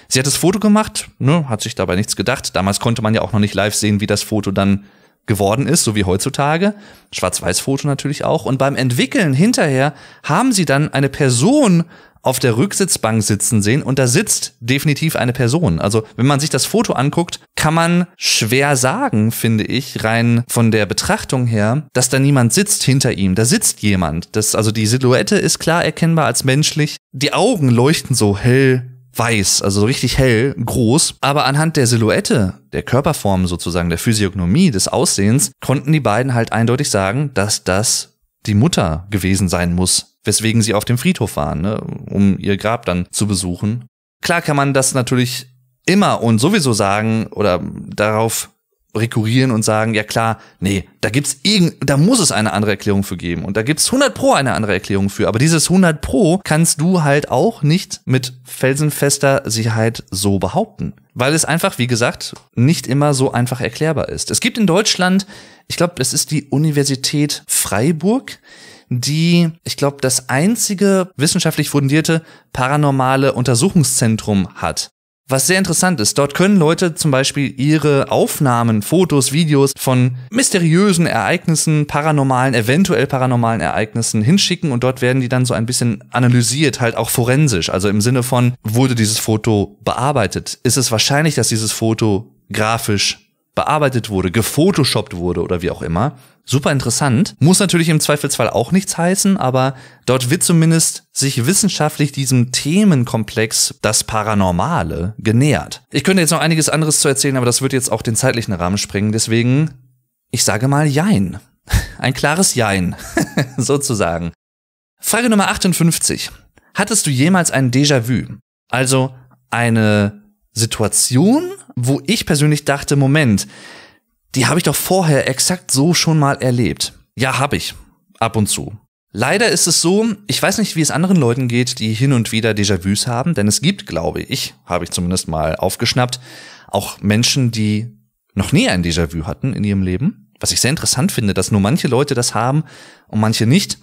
Sie hat das Foto gemacht, ne, hat sich dabei nichts gedacht. Damals konnte man ja auch noch nicht live sehen, wie das Foto dann geworden ist, so wie heutzutage. Schwarz-Weiß-Foto natürlich auch. Und beim Entwickeln hinterher haben sie dann eine Person auf der Rücksitzbank sitzen sehen und da sitzt definitiv eine Person. Also wenn man sich das Foto anguckt, kann man schwer sagen, finde ich, rein von der Betrachtung her, dass da niemand sitzt hinter ihm. Da sitzt jemand. Das, also die Silhouette ist klar erkennbar als menschlich. Die Augen leuchten so hell weiß, also so richtig hell, groß. Aber anhand der Silhouette, der Körperform sozusagen, der Physiognomie, des Aussehens, konnten die beiden halt eindeutig sagen, dass das die Mutter gewesen sein muss weswegen sie auf dem Friedhof waren, ne? um ihr Grab dann zu besuchen. Klar kann man das natürlich immer und sowieso sagen oder darauf rekurrieren und sagen, ja klar, nee, da gibt's irgend, da muss es eine andere Erklärung für geben und da gibt's 100 pro eine andere Erklärung für, aber dieses 100 pro kannst du halt auch nicht mit felsenfester Sicherheit so behaupten, weil es einfach, wie gesagt, nicht immer so einfach erklärbar ist. Es gibt in Deutschland, ich glaube, das ist die Universität Freiburg, die, ich glaube, das einzige wissenschaftlich fundierte paranormale Untersuchungszentrum hat. Was sehr interessant ist, dort können Leute zum Beispiel ihre Aufnahmen, Fotos, Videos von mysteriösen Ereignissen, paranormalen, eventuell paranormalen Ereignissen hinschicken und dort werden die dann so ein bisschen analysiert, halt auch forensisch. Also im Sinne von, wurde dieses Foto bearbeitet? Ist es wahrscheinlich, dass dieses Foto grafisch bearbeitet wurde, gefotoshoppt wurde oder wie auch immer? super interessant. Muss natürlich im Zweifelsfall auch nichts heißen, aber dort wird zumindest sich wissenschaftlich diesem Themenkomplex das Paranormale genähert. Ich könnte jetzt noch einiges anderes zu erzählen, aber das wird jetzt auch den zeitlichen Rahmen springen. Deswegen, ich sage mal Jein. Ein klares Jein, sozusagen. Frage Nummer 58. Hattest du jemals ein Déjà-vu? Also eine Situation, wo ich persönlich dachte, Moment, die habe ich doch vorher exakt so schon mal erlebt. Ja, habe ich. Ab und zu. Leider ist es so, ich weiß nicht, wie es anderen Leuten geht, die hin und wieder Déjà-vus haben, denn es gibt, glaube ich, habe ich zumindest mal aufgeschnappt, auch Menschen, die noch nie ein Déjà-vu hatten in ihrem Leben. Was ich sehr interessant finde, dass nur manche Leute das haben und manche nicht.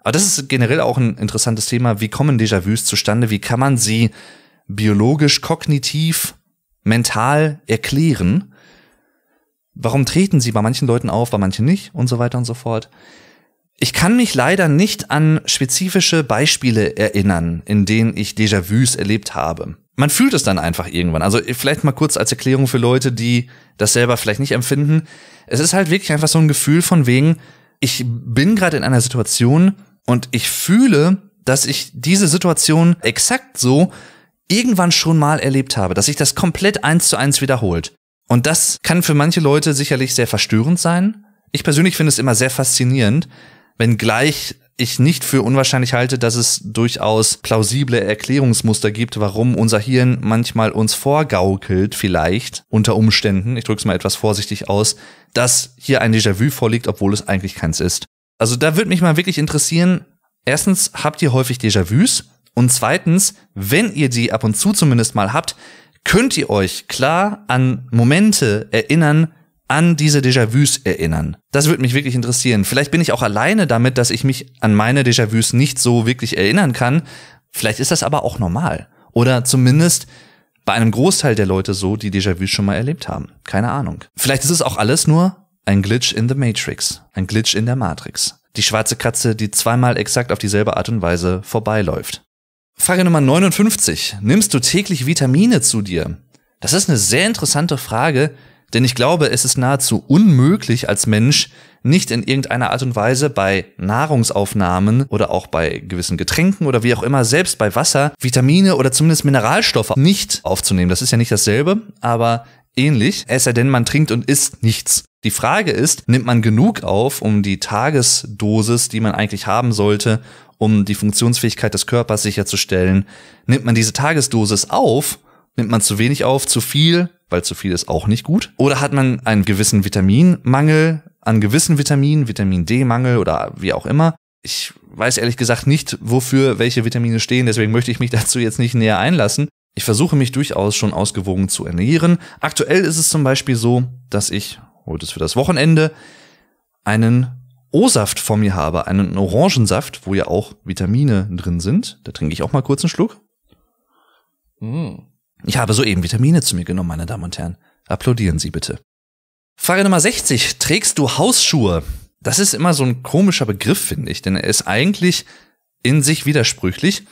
Aber das ist generell auch ein interessantes Thema. Wie kommen Déjà-vus zustande? Wie kann man sie biologisch, kognitiv, mental erklären? Warum treten sie bei manchen Leuten auf, bei manchen nicht und so weiter und so fort? Ich kann mich leider nicht an spezifische Beispiele erinnern, in denen ich Déjà-vus erlebt habe. Man fühlt es dann einfach irgendwann. Also vielleicht mal kurz als Erklärung für Leute, die das selber vielleicht nicht empfinden. Es ist halt wirklich einfach so ein Gefühl von wegen, ich bin gerade in einer Situation und ich fühle, dass ich diese Situation exakt so irgendwann schon mal erlebt habe, dass sich das komplett eins zu eins wiederholt. Und das kann für manche Leute sicherlich sehr verstörend sein. Ich persönlich finde es immer sehr faszinierend, wenngleich ich nicht für unwahrscheinlich halte, dass es durchaus plausible Erklärungsmuster gibt, warum unser Hirn manchmal uns vorgaukelt, vielleicht unter Umständen, ich drücke es mal etwas vorsichtig aus, dass hier ein Déjà-vu vorliegt, obwohl es eigentlich keins ist. Also da würde mich mal wirklich interessieren, erstens, habt ihr häufig Déjà-vus? Und zweitens, wenn ihr die ab und zu zumindest mal habt, könnt ihr euch klar an Momente erinnern, an diese Déjà-vus erinnern. Das würde mich wirklich interessieren. Vielleicht bin ich auch alleine damit, dass ich mich an meine Déjà-vus nicht so wirklich erinnern kann. Vielleicht ist das aber auch normal. Oder zumindest bei einem Großteil der Leute so, die Déjà-vus schon mal erlebt haben. Keine Ahnung. Vielleicht ist es auch alles nur ein Glitch in the Matrix. Ein Glitch in der Matrix. Die schwarze Katze, die zweimal exakt auf dieselbe Art und Weise vorbeiläuft. Frage Nummer 59. Nimmst du täglich Vitamine zu dir? Das ist eine sehr interessante Frage, denn ich glaube, es ist nahezu unmöglich als Mensch, nicht in irgendeiner Art und Weise bei Nahrungsaufnahmen oder auch bei gewissen Getränken oder wie auch immer, selbst bei Wasser, Vitamine oder zumindest Mineralstoffe nicht aufzunehmen. Das ist ja nicht dasselbe, aber ähnlich, es sei denn, man trinkt und isst nichts. Die Frage ist, nimmt man genug auf, um die Tagesdosis, die man eigentlich haben sollte, um die Funktionsfähigkeit des Körpers sicherzustellen, nimmt man diese Tagesdosis auf, nimmt man zu wenig auf, zu viel, weil zu viel ist auch nicht gut, oder hat man einen gewissen Vitaminmangel, an gewissen Vitaminen, Vitamin D-Mangel oder wie auch immer. Ich weiß ehrlich gesagt nicht, wofür welche Vitamine stehen, deswegen möchte ich mich dazu jetzt nicht näher einlassen. Ich versuche mich durchaus schon ausgewogen zu ernähren. Aktuell ist es zum Beispiel so, dass ich heute ist für das Wochenende, einen O-Saft vor mir habe, einen Orangensaft, wo ja auch Vitamine drin sind. Da trinke ich auch mal kurz einen Schluck. Mm. Ich habe soeben Vitamine zu mir genommen, meine Damen und Herren. Applaudieren Sie bitte. Frage Nummer 60. Trägst du Hausschuhe? Das ist immer so ein komischer Begriff, finde ich, denn er ist eigentlich in sich widersprüchlich.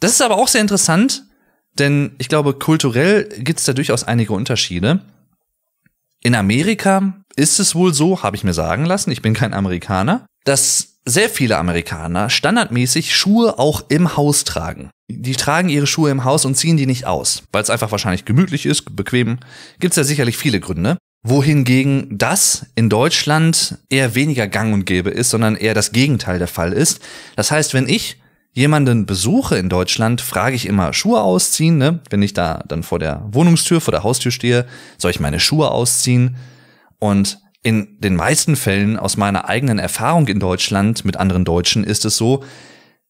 Das ist aber auch sehr interessant, denn ich glaube, kulturell gibt es da durchaus einige Unterschiede. In Amerika ist es wohl so, habe ich mir sagen lassen, ich bin kein Amerikaner, dass sehr viele Amerikaner standardmäßig Schuhe auch im Haus tragen. Die tragen ihre Schuhe im Haus und ziehen die nicht aus, weil es einfach wahrscheinlich gemütlich ist, bequem. Gibt's ja sicherlich viele Gründe. Wohingegen das in Deutschland eher weniger gang und gäbe ist, sondern eher das Gegenteil der Fall ist. Das heißt, wenn ich jemanden besuche in Deutschland, frage ich immer Schuhe ausziehen. Ne? Wenn ich da dann vor der Wohnungstür, vor der Haustür stehe, soll ich meine Schuhe ausziehen. Und in den meisten Fällen aus meiner eigenen Erfahrung in Deutschland mit anderen Deutschen ist es so,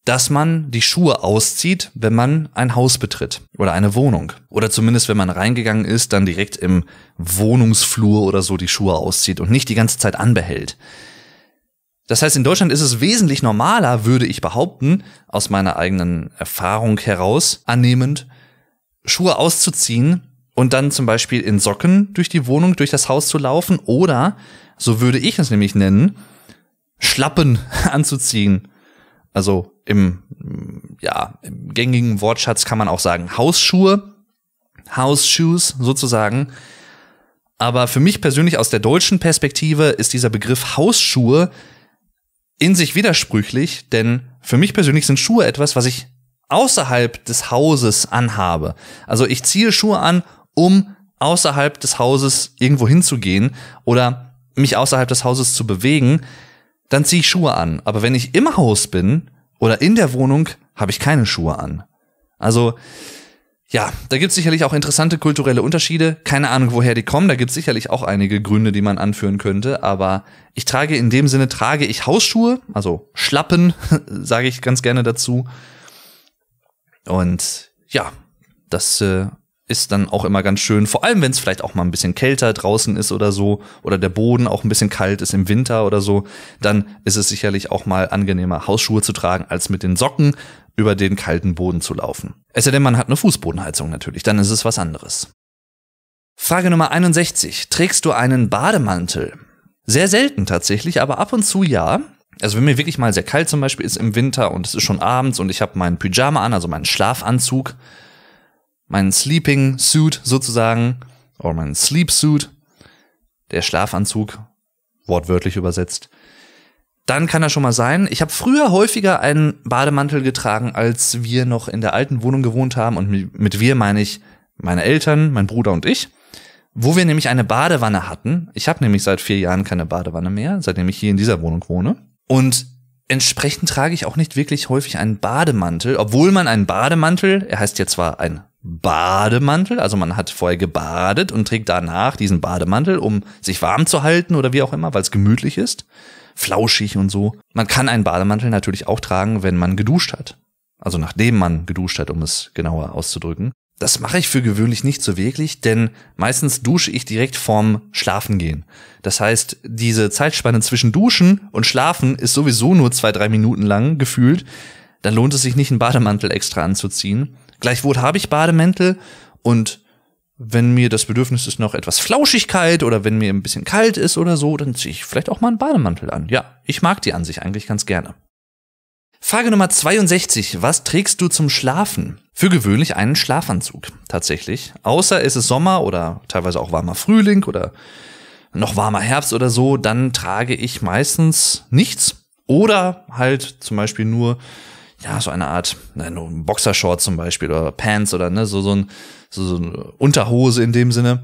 dass man die Schuhe auszieht, wenn man ein Haus betritt oder eine Wohnung. Oder zumindest, wenn man reingegangen ist, dann direkt im Wohnungsflur oder so die Schuhe auszieht und nicht die ganze Zeit anbehält. Das heißt, in Deutschland ist es wesentlich normaler, würde ich behaupten, aus meiner eigenen Erfahrung heraus annehmend, Schuhe auszuziehen und dann zum Beispiel in Socken durch die Wohnung, durch das Haus zu laufen oder, so würde ich es nämlich nennen, Schlappen anzuziehen. Also im, ja, im gängigen Wortschatz kann man auch sagen Hausschuhe, Hausshoes sozusagen. Aber für mich persönlich aus der deutschen Perspektive ist dieser Begriff Hausschuhe in sich widersprüchlich, denn für mich persönlich sind Schuhe etwas, was ich außerhalb des Hauses anhabe. Also ich ziehe Schuhe an, um außerhalb des Hauses irgendwo hinzugehen oder mich außerhalb des Hauses zu bewegen, dann ziehe ich Schuhe an. Aber wenn ich im Haus bin oder in der Wohnung, habe ich keine Schuhe an. Also ja, da gibt es sicherlich auch interessante kulturelle Unterschiede. Keine Ahnung, woher die kommen. Da gibt es sicherlich auch einige Gründe, die man anführen könnte. Aber ich trage in dem Sinne, trage ich Hausschuhe, also Schlappen, sage ich ganz gerne dazu. Und ja, das äh, ist dann auch immer ganz schön, vor allem wenn es vielleicht auch mal ein bisschen kälter draußen ist oder so, oder der Boden auch ein bisschen kalt ist im Winter oder so, dann ist es sicherlich auch mal angenehmer, Hausschuhe zu tragen, als mit den Socken über den kalten Boden zu laufen. Es sei denn, man hat eine Fußbodenheizung natürlich, dann ist es was anderes. Frage Nummer 61. Trägst du einen Bademantel? Sehr selten tatsächlich, aber ab und zu ja. Also wenn mir wirklich mal sehr kalt zum Beispiel ist im Winter und es ist schon abends und ich habe meinen Pyjama an, also meinen Schlafanzug, meinen Sleeping Suit sozusagen, oder meinen Sleep Suit, der Schlafanzug, wortwörtlich übersetzt, dann kann er schon mal sein. Ich habe früher häufiger einen Bademantel getragen, als wir noch in der alten Wohnung gewohnt haben. Und mit wir meine ich meine Eltern, mein Bruder und ich. Wo wir nämlich eine Badewanne hatten. Ich habe nämlich seit vier Jahren keine Badewanne mehr, seitdem ich hier in dieser Wohnung wohne. Und entsprechend trage ich auch nicht wirklich häufig einen Bademantel, obwohl man einen Bademantel, er heißt jetzt zwar ein Bademantel, also man hat vorher gebadet und trägt danach diesen Bademantel, um sich warm zu halten oder wie auch immer, weil es gemütlich ist, flauschig und so. Man kann einen Bademantel natürlich auch tragen, wenn man geduscht hat. Also nachdem man geduscht hat, um es genauer auszudrücken. Das mache ich für gewöhnlich nicht so wirklich, denn meistens dusche ich direkt vorm Schlafengehen. Das heißt, diese Zeitspanne zwischen Duschen und Schlafen ist sowieso nur zwei, drei Minuten lang gefühlt. Dann lohnt es sich nicht, einen Bademantel extra anzuziehen. Gleichwohl habe ich Bademäntel und wenn mir das Bedürfnis ist noch etwas Flauschigkeit oder wenn mir ein bisschen kalt ist oder so, dann ziehe ich vielleicht auch mal einen Bademantel an. Ja, ich mag die an sich eigentlich ganz gerne. Frage Nummer 62. Was trägst du zum Schlafen? Für gewöhnlich einen Schlafanzug, tatsächlich. Außer ist es Sommer oder teilweise auch warmer Frühling oder noch warmer Herbst oder so, dann trage ich meistens nichts oder halt zum Beispiel nur ja, so eine Art, nein, ne, Boxershort zum Beispiel oder Pants oder ne, so, so, ein, so, so eine Unterhose in dem Sinne.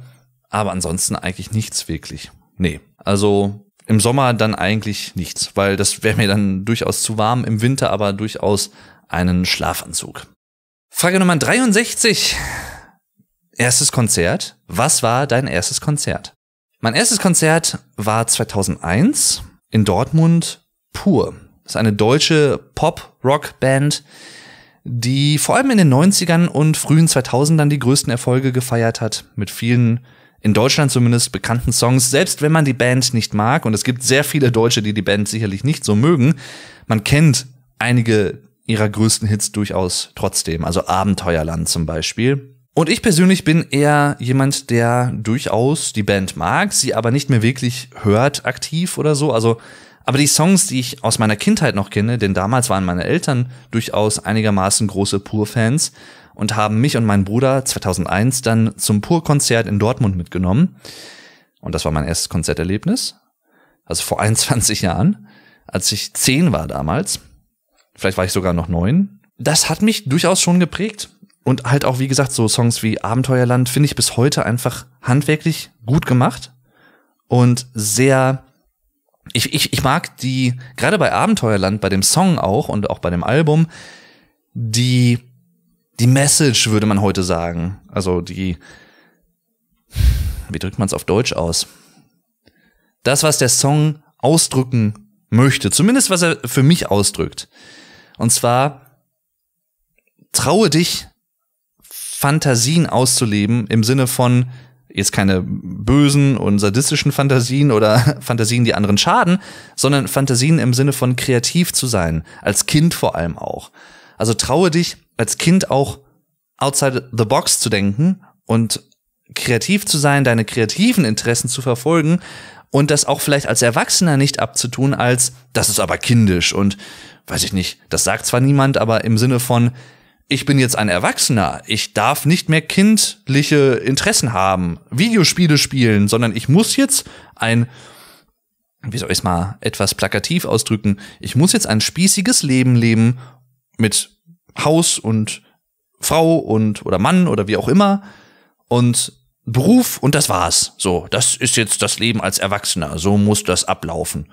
Aber ansonsten eigentlich nichts wirklich. Nee. Also im Sommer dann eigentlich nichts, weil das wäre mir dann durchaus zu warm, im Winter aber durchaus einen Schlafanzug. Frage Nummer 63. Erstes Konzert. Was war dein erstes Konzert? Mein erstes Konzert war 2001 in Dortmund pur ist eine deutsche Pop-Rock-Band, die vor allem in den 90ern und frühen 2000ern die größten Erfolge gefeiert hat, mit vielen in Deutschland zumindest bekannten Songs, selbst wenn man die Band nicht mag, und es gibt sehr viele Deutsche, die die Band sicherlich nicht so mögen, man kennt einige ihrer größten Hits durchaus trotzdem, also Abenteuerland zum Beispiel. Und ich persönlich bin eher jemand, der durchaus die Band mag, sie aber nicht mehr wirklich hört aktiv oder so, also aber die Songs, die ich aus meiner Kindheit noch kenne, denn damals waren meine Eltern durchaus einigermaßen große Pur-Fans und haben mich und meinen Bruder 2001 dann zum Pur-Konzert in Dortmund mitgenommen. Und das war mein erstes Konzerterlebnis. Also vor 21 Jahren, als ich 10 war damals. Vielleicht war ich sogar noch 9. Das hat mich durchaus schon geprägt. Und halt auch, wie gesagt, so Songs wie Abenteuerland finde ich bis heute einfach handwerklich gut gemacht und sehr ich, ich, ich mag die, gerade bei Abenteuerland, bei dem Song auch und auch bei dem Album, die, die Message würde man heute sagen. Also die, wie drückt man es auf Deutsch aus? Das, was der Song ausdrücken möchte, zumindest was er für mich ausdrückt. Und zwar, traue dich, Fantasien auszuleben im Sinne von, jetzt keine bösen und sadistischen Fantasien oder Fantasien, die anderen schaden, sondern Fantasien im Sinne von kreativ zu sein, als Kind vor allem auch. Also traue dich als Kind auch outside the box zu denken und kreativ zu sein, deine kreativen Interessen zu verfolgen und das auch vielleicht als Erwachsener nicht abzutun als das ist aber kindisch und weiß ich nicht, das sagt zwar niemand, aber im Sinne von ich bin jetzt ein Erwachsener, ich darf nicht mehr kindliche Interessen haben, Videospiele spielen, sondern ich muss jetzt ein, wie soll ich es mal etwas plakativ ausdrücken, ich muss jetzt ein spießiges Leben leben mit Haus und Frau und oder Mann oder wie auch immer und Beruf und das war's. So, das ist jetzt das Leben als Erwachsener, so muss das ablaufen.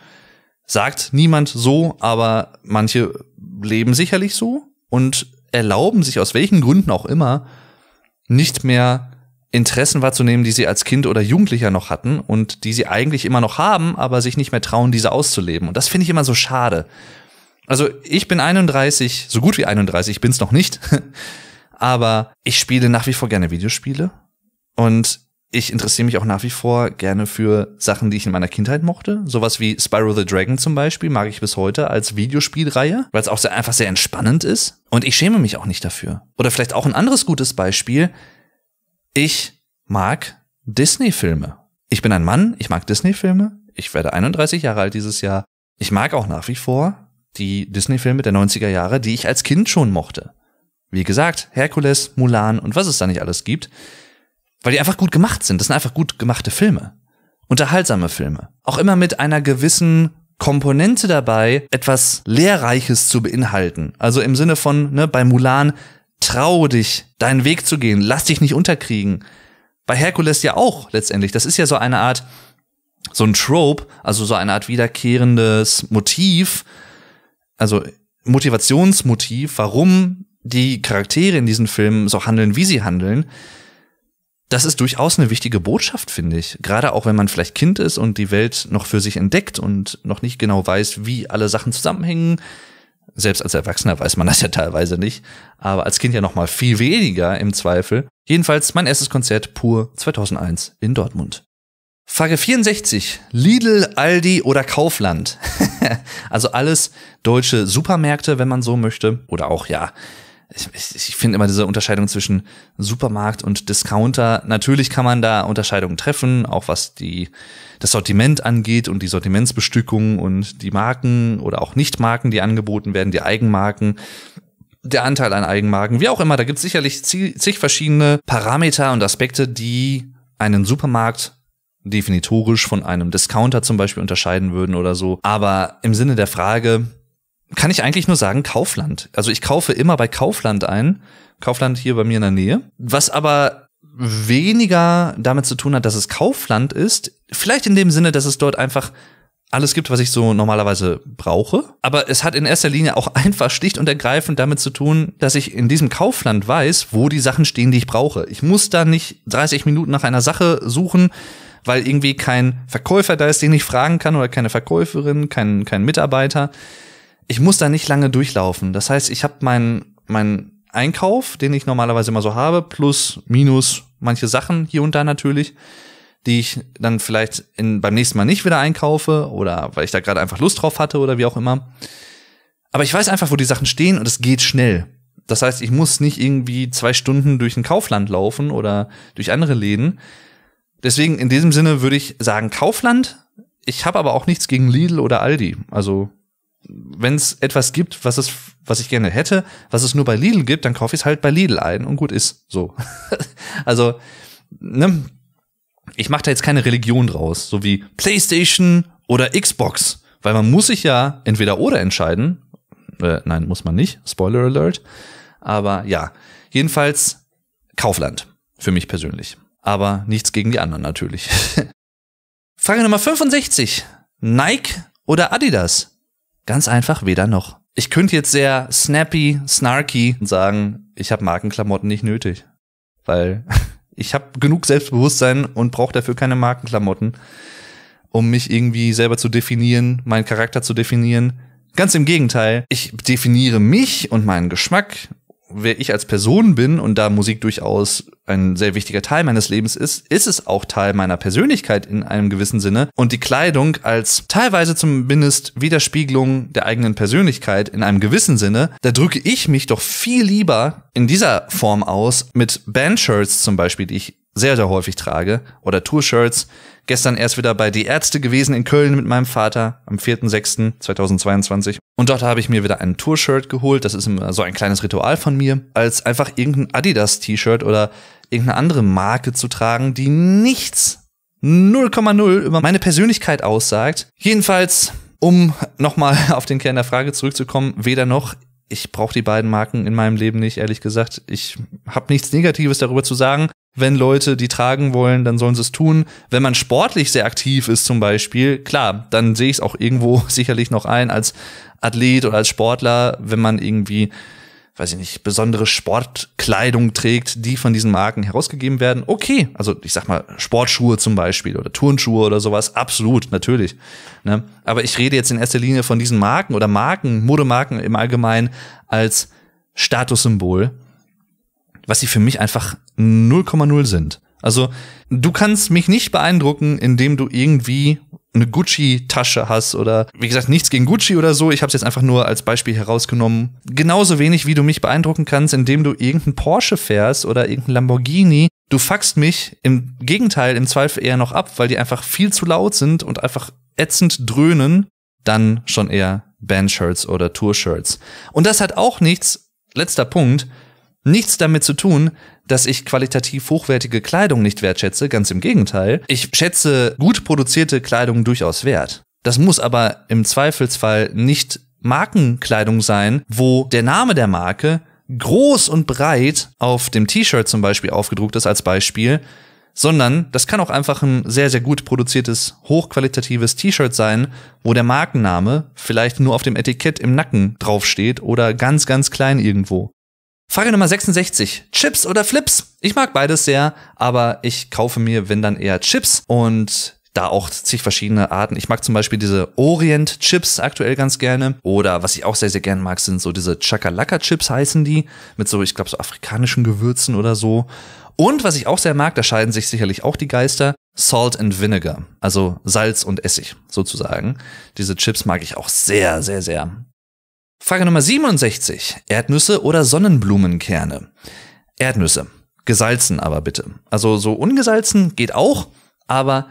Sagt niemand so, aber manche leben sicherlich so und erlauben sich aus welchen Gründen auch immer nicht mehr Interessen wahrzunehmen, die sie als Kind oder Jugendlicher noch hatten und die sie eigentlich immer noch haben, aber sich nicht mehr trauen, diese auszuleben. Und das finde ich immer so schade. Also ich bin 31, so gut wie 31, ich es noch nicht, aber ich spiele nach wie vor gerne Videospiele und ich interessiere mich auch nach wie vor gerne für Sachen, die ich in meiner Kindheit mochte. Sowas wie Spyro the Dragon zum Beispiel mag ich bis heute als Videospielreihe, weil es auch sehr, einfach sehr entspannend ist. Und ich schäme mich auch nicht dafür. Oder vielleicht auch ein anderes gutes Beispiel. Ich mag Disney-Filme. Ich bin ein Mann, ich mag Disney-Filme. Ich werde 31 Jahre alt dieses Jahr. Ich mag auch nach wie vor die Disney-Filme der 90er Jahre, die ich als Kind schon mochte. Wie gesagt, Herkules, Mulan und was es da nicht alles gibt. Weil die einfach gut gemacht sind. Das sind einfach gut gemachte Filme. Unterhaltsame Filme. Auch immer mit einer gewissen Komponente dabei, etwas Lehrreiches zu beinhalten. Also im Sinne von, ne, bei Mulan, trau dich, deinen Weg zu gehen, lass dich nicht unterkriegen. Bei Herkules ja auch letztendlich. Das ist ja so eine Art, so ein Trope, also so eine Art wiederkehrendes Motiv, also Motivationsmotiv, warum die Charaktere in diesen Filmen so handeln, wie sie handeln, das ist durchaus eine wichtige Botschaft, finde ich. Gerade auch wenn man vielleicht Kind ist und die Welt noch für sich entdeckt und noch nicht genau weiß, wie alle Sachen zusammenhängen. Selbst als Erwachsener weiß man das ja teilweise nicht, aber als Kind ja noch mal viel weniger im Zweifel. Jedenfalls mein erstes Konzert pur 2001 in Dortmund. Frage 64. Lidl, Aldi oder Kaufland? also alles deutsche Supermärkte, wenn man so möchte. Oder auch, ja, ich, ich, ich finde immer diese Unterscheidung zwischen Supermarkt und Discounter. Natürlich kann man da Unterscheidungen treffen, auch was die, das Sortiment angeht und die Sortimentsbestückung und die Marken oder auch Nichtmarken, die angeboten werden, die Eigenmarken der Anteil an Eigenmarken, wie auch immer, da gibt es sicherlich zig verschiedene Parameter und Aspekte, die einen Supermarkt definitorisch von einem Discounter zum Beispiel unterscheiden würden oder so. Aber im Sinne der Frage, kann ich eigentlich nur sagen Kaufland. Also ich kaufe immer bei Kaufland ein. Kaufland hier bei mir in der Nähe. Was aber weniger damit zu tun hat, dass es Kaufland ist. Vielleicht in dem Sinne, dass es dort einfach alles gibt, was ich so normalerweise brauche. Aber es hat in erster Linie auch einfach schlicht und ergreifend damit zu tun, dass ich in diesem Kaufland weiß, wo die Sachen stehen, die ich brauche. Ich muss da nicht 30 Minuten nach einer Sache suchen, weil irgendwie kein Verkäufer da ist, den ich fragen kann oder keine Verkäuferin, kein, kein Mitarbeiter ich muss da nicht lange durchlaufen. Das heißt, ich habe meinen meinen Einkauf, den ich normalerweise immer so habe, plus minus manche Sachen hier und da natürlich, die ich dann vielleicht in, beim nächsten Mal nicht wieder einkaufe oder weil ich da gerade einfach Lust drauf hatte oder wie auch immer. Aber ich weiß einfach, wo die Sachen stehen und es geht schnell. Das heißt, ich muss nicht irgendwie zwei Stunden durch ein Kaufland laufen oder durch andere Läden. Deswegen in diesem Sinne würde ich sagen Kaufland. Ich habe aber auch nichts gegen Lidl oder Aldi. Also wenn es etwas gibt, was es, was ich gerne hätte, was es nur bei Lidl gibt, dann kaufe ich es halt bei Lidl ein und gut ist. So. also, ne? Ich mache da jetzt keine Religion draus, so wie PlayStation oder Xbox. Weil man muss sich ja entweder oder entscheiden. Äh, nein, muss man nicht. Spoiler Alert. Aber ja, jedenfalls Kaufland. Für mich persönlich. Aber nichts gegen die anderen natürlich. Frage Nummer 65. Nike oder Adidas? Ganz einfach weder noch. Ich könnte jetzt sehr snappy, snarky sagen, ich habe Markenklamotten nicht nötig, weil ich habe genug Selbstbewusstsein und brauche dafür keine Markenklamotten, um mich irgendwie selber zu definieren, meinen Charakter zu definieren. Ganz im Gegenteil, ich definiere mich und meinen Geschmack wer ich als Person bin und da Musik durchaus ein sehr wichtiger Teil meines Lebens ist, ist es auch Teil meiner Persönlichkeit in einem gewissen Sinne und die Kleidung als teilweise zumindest Widerspiegelung der eigenen Persönlichkeit in einem gewissen Sinne, da drücke ich mich doch viel lieber in dieser Form aus mit Bandshirts zum Beispiel, die ich sehr, sehr häufig trage. Oder Tour-Shirts. Gestern erst wieder bei Die Ärzte gewesen in Köln mit meinem Vater am 4.6.2022. Und dort habe ich mir wieder ein Tour-Shirt geholt. Das ist immer so ein kleines Ritual von mir. Als einfach irgendein Adidas-T-Shirt oder irgendeine andere Marke zu tragen, die nichts 0,0 über meine Persönlichkeit aussagt. Jedenfalls, um nochmal auf den Kern der Frage zurückzukommen, weder noch ich brauche die beiden Marken in meinem Leben nicht, ehrlich gesagt. Ich habe nichts Negatives darüber zu sagen. Wenn Leute die tragen wollen, dann sollen sie es tun. Wenn man sportlich sehr aktiv ist zum Beispiel, klar, dann sehe ich es auch irgendwo sicherlich noch ein als Athlet oder als Sportler, wenn man irgendwie, weiß ich nicht, besondere Sportkleidung trägt, die von diesen Marken herausgegeben werden. Okay, also ich sag mal Sportschuhe zum Beispiel oder Turnschuhe oder sowas, absolut, natürlich. Ne? Aber ich rede jetzt in erster Linie von diesen Marken oder Marken, Modemarken im Allgemeinen als Statussymbol was sie für mich einfach 0,0 sind. Also du kannst mich nicht beeindrucken, indem du irgendwie eine Gucci-Tasche hast oder wie gesagt nichts gegen Gucci oder so. Ich habe es jetzt einfach nur als Beispiel herausgenommen. Genauso wenig, wie du mich beeindrucken kannst, indem du irgendeinen Porsche fährst oder irgendeinen Lamborghini. Du fuckst mich im Gegenteil im Zweifel eher noch ab, weil die einfach viel zu laut sind und einfach ätzend dröhnen. Dann schon eher Band-Shirts oder Tour-Shirts. Und das hat auch nichts, letzter Punkt, nichts damit zu tun, dass ich qualitativ hochwertige Kleidung nicht wertschätze, ganz im Gegenteil. Ich schätze gut produzierte Kleidung durchaus wert. Das muss aber im Zweifelsfall nicht Markenkleidung sein, wo der Name der Marke groß und breit auf dem T-Shirt zum Beispiel aufgedruckt ist als Beispiel, sondern das kann auch einfach ein sehr, sehr gut produziertes, hochqualitatives T-Shirt sein, wo der Markenname vielleicht nur auf dem Etikett im Nacken draufsteht oder ganz, ganz klein irgendwo. Frage Nummer 66. Chips oder Flips? Ich mag beides sehr, aber ich kaufe mir, wenn dann eher Chips und da auch zig verschiedene Arten. Ich mag zum Beispiel diese Orient-Chips aktuell ganz gerne. Oder was ich auch sehr, sehr gerne mag, sind so diese Chakalaka-Chips heißen die. Mit so, ich glaube, so afrikanischen Gewürzen oder so. Und was ich auch sehr mag, da scheiden sich sicherlich auch die Geister, Salt and Vinegar, also Salz und Essig sozusagen. Diese Chips mag ich auch sehr, sehr, sehr. Frage Nummer 67. Erdnüsse oder Sonnenblumenkerne? Erdnüsse. Gesalzen aber bitte. Also so ungesalzen geht auch, aber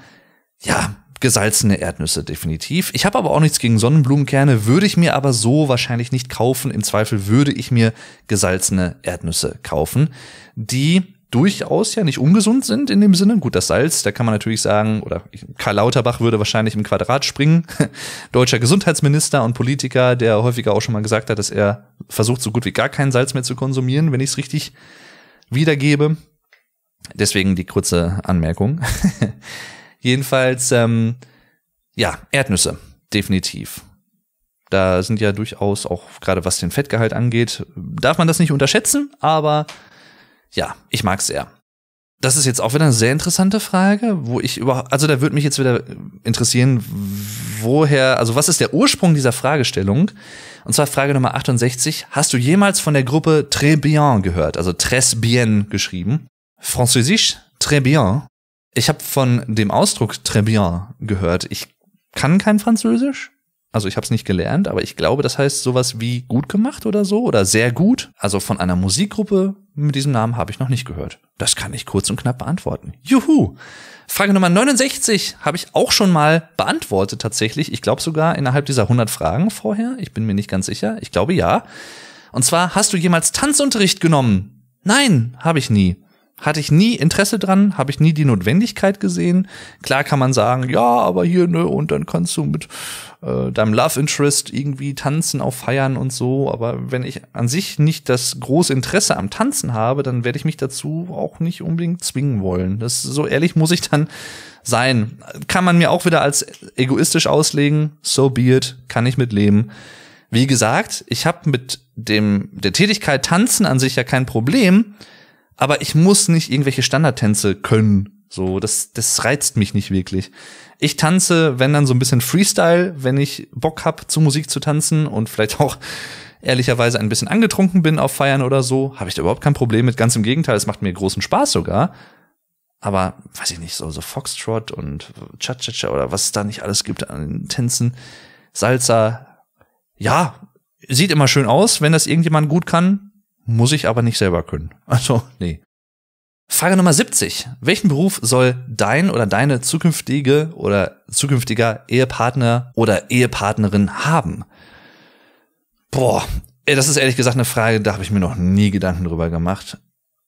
ja, gesalzene Erdnüsse definitiv. Ich habe aber auch nichts gegen Sonnenblumenkerne, würde ich mir aber so wahrscheinlich nicht kaufen. Im Zweifel würde ich mir gesalzene Erdnüsse kaufen, die durchaus ja nicht ungesund sind in dem Sinne. Gut, das Salz, da kann man natürlich sagen, oder Karl Lauterbach würde wahrscheinlich im Quadrat springen. Deutscher Gesundheitsminister und Politiker, der häufiger auch schon mal gesagt hat, dass er versucht, so gut wie gar kein Salz mehr zu konsumieren, wenn ich es richtig wiedergebe. Deswegen die kurze Anmerkung. Jedenfalls, ähm, ja, Erdnüsse, definitiv. Da sind ja durchaus auch gerade was den Fettgehalt angeht, darf man das nicht unterschätzen, aber ja, ich mag sehr. Das ist jetzt auch wieder eine sehr interessante Frage, wo ich überhaupt, also da würde mich jetzt wieder interessieren, woher, also was ist der Ursprung dieser Fragestellung? Und zwar Frage Nummer 68. Hast du jemals von der Gruppe Très Bien gehört? Also Très Bien geschrieben. Französisch Très Bien. Ich habe von dem Ausdruck Très Bien gehört. Ich kann kein Französisch. Also ich habe es nicht gelernt, aber ich glaube, das heißt sowas wie gut gemacht oder so oder sehr gut. Also von einer Musikgruppe mit diesem Namen habe ich noch nicht gehört. Das kann ich kurz und knapp beantworten. Juhu! Frage Nummer 69 habe ich auch schon mal beantwortet tatsächlich. Ich glaube sogar innerhalb dieser 100 Fragen vorher. Ich bin mir nicht ganz sicher. Ich glaube ja. Und zwar, hast du jemals Tanzunterricht genommen? Nein, habe ich nie hatte ich nie Interesse dran, habe ich nie die Notwendigkeit gesehen. Klar kann man sagen, ja, aber hier, ne, und dann kannst du mit äh, deinem Love Interest irgendwie tanzen auf Feiern und so. Aber wenn ich an sich nicht das große Interesse am Tanzen habe, dann werde ich mich dazu auch nicht unbedingt zwingen wollen. Das so ehrlich muss ich dann sein. Kann man mir auch wieder als egoistisch auslegen, so be it, kann ich mitleben. Wie gesagt, ich habe mit dem der Tätigkeit tanzen an sich ja kein Problem aber ich muss nicht irgendwelche Standardtänze können. So, das, das reizt mich nicht wirklich. Ich tanze, wenn dann so ein bisschen Freestyle, wenn ich Bock hab, zu Musik zu tanzen und vielleicht auch ehrlicherweise ein bisschen angetrunken bin auf Feiern oder so, habe ich da überhaupt kein Problem mit. Ganz im Gegenteil, es macht mir großen Spaß sogar. Aber weiß ich nicht, so, so Foxtrot und Cha-Cha-Cha oder was es da nicht alles gibt an Tänzen, Salsa. Ja, sieht immer schön aus, wenn das irgendjemand gut kann muss ich aber nicht selber können. Also, nee. Frage Nummer 70. Welchen Beruf soll dein oder deine zukünftige oder zukünftiger Ehepartner oder Ehepartnerin haben? Boah, ey, das ist ehrlich gesagt eine Frage, da habe ich mir noch nie Gedanken drüber gemacht.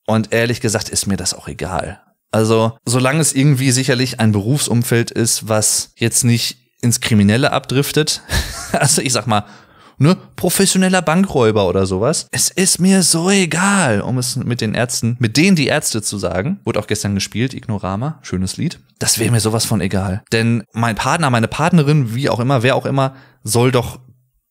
Und ehrlich gesagt ist mir das auch egal. Also, solange es irgendwie sicherlich ein Berufsumfeld ist, was jetzt nicht ins Kriminelle abdriftet, also ich sag mal, ne, professioneller Bankräuber oder sowas. Es ist mir so egal, um es mit den Ärzten, mit denen die Ärzte zu sagen. Wurde auch gestern gespielt, Ignorama, schönes Lied. Das wäre mir sowas von egal. Denn mein Partner, meine Partnerin, wie auch immer, wer auch immer, soll doch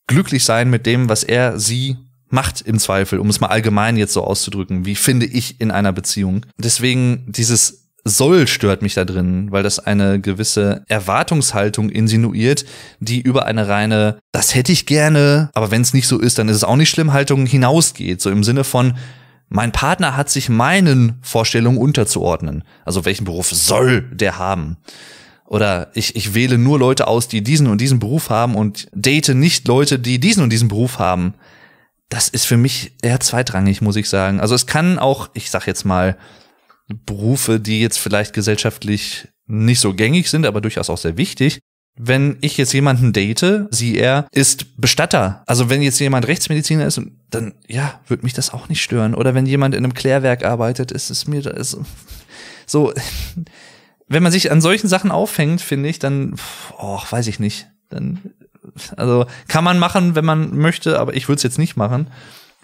glücklich sein mit dem, was er, sie macht im Zweifel, um es mal allgemein jetzt so auszudrücken, wie finde ich in einer Beziehung. Deswegen dieses soll stört mich da drin, weil das eine gewisse Erwartungshaltung insinuiert, die über eine reine, das hätte ich gerne, aber wenn es nicht so ist, dann ist es auch nicht schlimm, Haltung hinausgeht. So im Sinne von, mein Partner hat sich meinen Vorstellungen unterzuordnen. Also welchen Beruf soll der haben? Oder ich, ich wähle nur Leute aus, die diesen und diesen Beruf haben und date nicht Leute, die diesen und diesen Beruf haben. Das ist für mich eher zweitrangig, muss ich sagen. Also es kann auch, ich sag jetzt mal, Berufe, die jetzt vielleicht gesellschaftlich nicht so gängig sind, aber durchaus auch sehr wichtig. Wenn ich jetzt jemanden date, sie, er ist Bestatter. Also wenn jetzt jemand Rechtsmediziner ist, dann ja, würde mich das auch nicht stören. Oder wenn jemand in einem Klärwerk arbeitet, ist es mir ist, so. Wenn man sich an solchen Sachen aufhängt, finde ich, dann, oh, weiß ich nicht. Dann, also kann man machen, wenn man möchte, aber ich würde es jetzt nicht machen.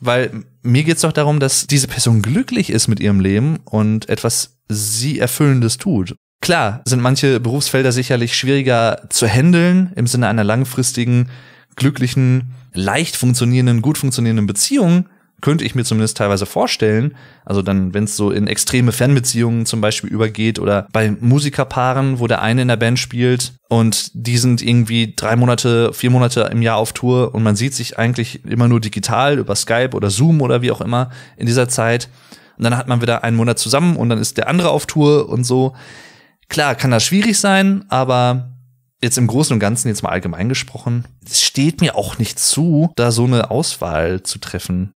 Weil mir geht's doch darum, dass diese Person glücklich ist mit ihrem Leben und etwas sie Erfüllendes tut. Klar sind manche Berufsfelder sicherlich schwieriger zu handeln im Sinne einer langfristigen, glücklichen, leicht funktionierenden, gut funktionierenden Beziehung könnte ich mir zumindest teilweise vorstellen. Also dann, wenn es so in extreme Fernbeziehungen zum Beispiel übergeht oder bei Musikerpaaren, wo der eine in der Band spielt und die sind irgendwie drei Monate, vier Monate im Jahr auf Tour und man sieht sich eigentlich immer nur digital über Skype oder Zoom oder wie auch immer in dieser Zeit. Und dann hat man wieder einen Monat zusammen und dann ist der andere auf Tour und so. Klar, kann das schwierig sein, aber jetzt im Großen und Ganzen, jetzt mal allgemein gesprochen, es steht mir auch nicht zu, da so eine Auswahl zu treffen.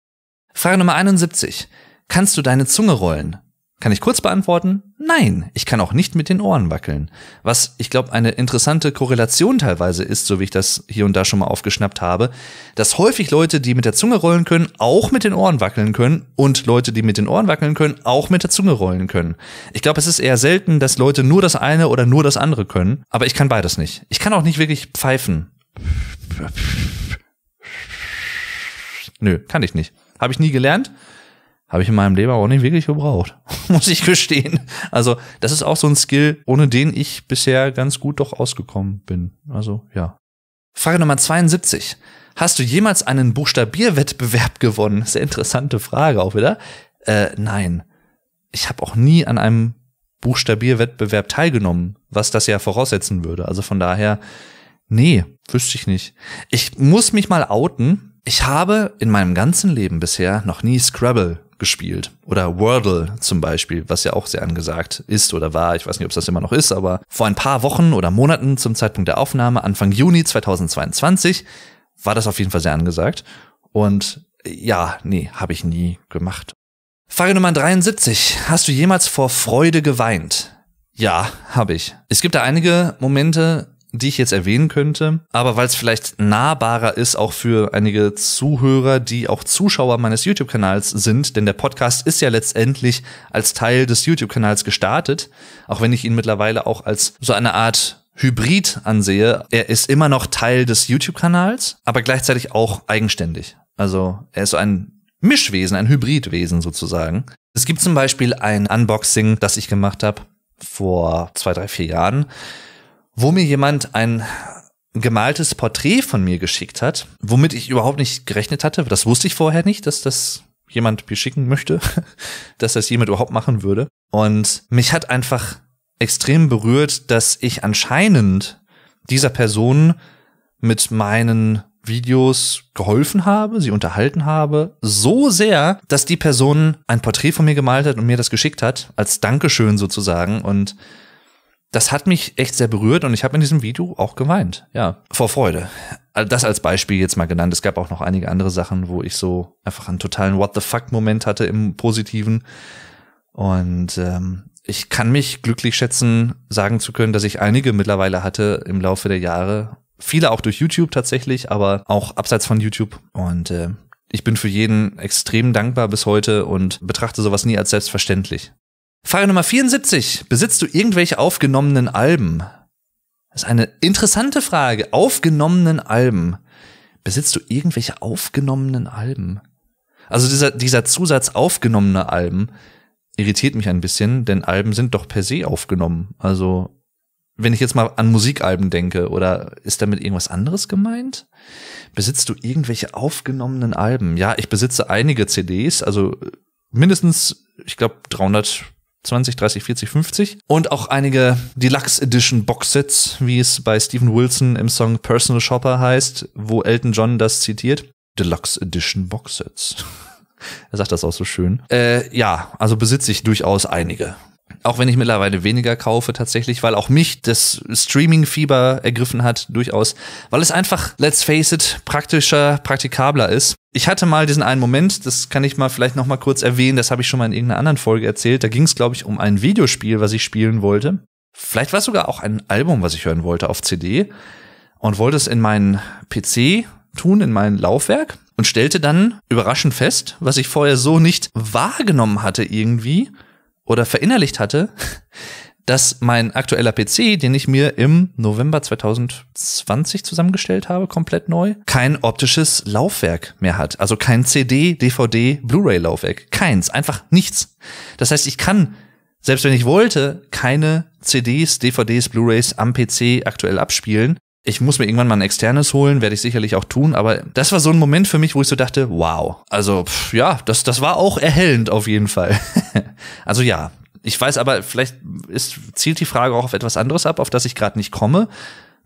Frage Nummer 71. Kannst du deine Zunge rollen? Kann ich kurz beantworten? Nein, ich kann auch nicht mit den Ohren wackeln. Was, ich glaube, eine interessante Korrelation teilweise ist, so wie ich das hier und da schon mal aufgeschnappt habe, dass häufig Leute, die mit der Zunge rollen können, auch mit den Ohren wackeln können und Leute, die mit den Ohren wackeln können, auch mit der Zunge rollen können. Ich glaube, es ist eher selten, dass Leute nur das eine oder nur das andere können, aber ich kann beides nicht. Ich kann auch nicht wirklich pfeifen. Nö, kann ich nicht. Habe ich nie gelernt. Habe ich in meinem Leben auch nicht wirklich gebraucht, muss ich gestehen. Also das ist auch so ein Skill, ohne den ich bisher ganz gut doch ausgekommen bin. Also ja. Frage Nummer 72. Hast du jemals einen Buchstabierwettbewerb gewonnen? Sehr interessante Frage auch wieder. Äh, nein. Ich habe auch nie an einem Buchstabierwettbewerb teilgenommen, was das ja voraussetzen würde. Also von daher, nee, wüsste ich nicht. Ich muss mich mal outen, ich habe in meinem ganzen Leben bisher noch nie Scrabble gespielt. Oder Wordle zum Beispiel, was ja auch sehr angesagt ist oder war. Ich weiß nicht, ob es das immer noch ist, aber vor ein paar Wochen oder Monaten zum Zeitpunkt der Aufnahme, Anfang Juni 2022, war das auf jeden Fall sehr angesagt. Und ja, nee, habe ich nie gemacht. Frage Nummer 73. Hast du jemals vor Freude geweint? Ja, habe ich. Es gibt da einige Momente, die ich jetzt erwähnen könnte, aber weil es vielleicht nahbarer ist, auch für einige Zuhörer, die auch Zuschauer meines YouTube-Kanals sind, denn der Podcast ist ja letztendlich als Teil des YouTube-Kanals gestartet, auch wenn ich ihn mittlerweile auch als so eine Art Hybrid ansehe. Er ist immer noch Teil des YouTube-Kanals, aber gleichzeitig auch eigenständig. Also er ist so ein Mischwesen, ein Hybridwesen sozusagen. Es gibt zum Beispiel ein Unboxing, das ich gemacht habe vor zwei, drei, vier Jahren wo mir jemand ein gemaltes Porträt von mir geschickt hat, womit ich überhaupt nicht gerechnet hatte. Das wusste ich vorher nicht, dass das jemand mir schicken möchte, dass das jemand überhaupt machen würde. Und mich hat einfach extrem berührt, dass ich anscheinend dieser Person mit meinen Videos geholfen habe, sie unterhalten habe, so sehr, dass die Person ein Porträt von mir gemalt hat und mir das geschickt hat, als Dankeschön sozusagen. Und das hat mich echt sehr berührt und ich habe in diesem Video auch geweint. Ja, vor Freude. Also das als Beispiel jetzt mal genannt. Es gab auch noch einige andere Sachen, wo ich so einfach einen totalen What the fuck Moment hatte im Positiven. Und ähm, ich kann mich glücklich schätzen, sagen zu können, dass ich einige mittlerweile hatte im Laufe der Jahre. Viele auch durch YouTube tatsächlich, aber auch abseits von YouTube. Und äh, ich bin für jeden extrem dankbar bis heute und betrachte sowas nie als selbstverständlich. Frage Nummer 74. Besitzt du irgendwelche aufgenommenen Alben? Das ist eine interessante Frage. Aufgenommenen Alben. Besitzt du irgendwelche aufgenommenen Alben? Also dieser, dieser Zusatz aufgenommene Alben irritiert mich ein bisschen, denn Alben sind doch per se aufgenommen. Also wenn ich jetzt mal an Musikalben denke, oder ist damit irgendwas anderes gemeint? Besitzt du irgendwelche aufgenommenen Alben? Ja, ich besitze einige CDs, also mindestens, ich glaube, 300 20, 30, 40, 50 und auch einige Deluxe Edition Boxsets, wie es bei Stephen Wilson im Song Personal Shopper heißt, wo Elton John das zitiert. Deluxe Edition Boxsets. er sagt das auch so schön. Äh, ja, also besitze ich durchaus einige. Auch wenn ich mittlerweile weniger kaufe tatsächlich, weil auch mich das Streaming-Fieber ergriffen hat, durchaus. Weil es einfach, let's face it, praktischer, praktikabler ist. Ich hatte mal diesen einen Moment, das kann ich mal vielleicht nochmal kurz erwähnen, das habe ich schon mal in irgendeiner anderen Folge erzählt. Da ging es, glaube ich, um ein Videospiel, was ich spielen wollte. Vielleicht war es sogar auch ein Album, was ich hören wollte auf CD und wollte es in meinen PC tun, in mein Laufwerk und stellte dann überraschend fest, was ich vorher so nicht wahrgenommen hatte irgendwie, oder verinnerlicht hatte, dass mein aktueller PC, den ich mir im November 2020 zusammengestellt habe, komplett neu, kein optisches Laufwerk mehr hat. Also kein CD, DVD, Blu-ray-Laufwerk. Keins, einfach nichts. Das heißt, ich kann, selbst wenn ich wollte, keine CDs, DVDs, Blu-rays am PC aktuell abspielen, ich muss mir irgendwann mal ein externes holen, werde ich sicherlich auch tun, aber das war so ein Moment für mich, wo ich so dachte, wow. Also pff, ja, das, das war auch erhellend auf jeden Fall. also ja, ich weiß aber, vielleicht ist, zielt die Frage auch auf etwas anderes ab, auf das ich gerade nicht komme.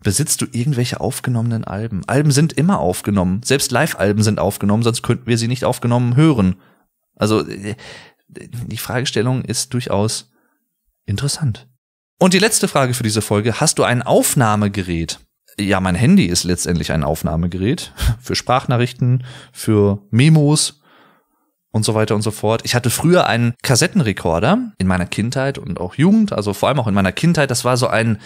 Besitzt du irgendwelche aufgenommenen Alben? Alben sind immer aufgenommen. Selbst Live-Alben sind aufgenommen, sonst könnten wir sie nicht aufgenommen hören. Also äh, die Fragestellung ist durchaus interessant. Und die letzte Frage für diese Folge, hast du ein Aufnahmegerät? ja, mein Handy ist letztendlich ein Aufnahmegerät für Sprachnachrichten, für Memos und so weiter und so fort. Ich hatte früher einen Kassettenrekorder in meiner Kindheit und auch Jugend, also vor allem auch in meiner Kindheit. Das war so ein,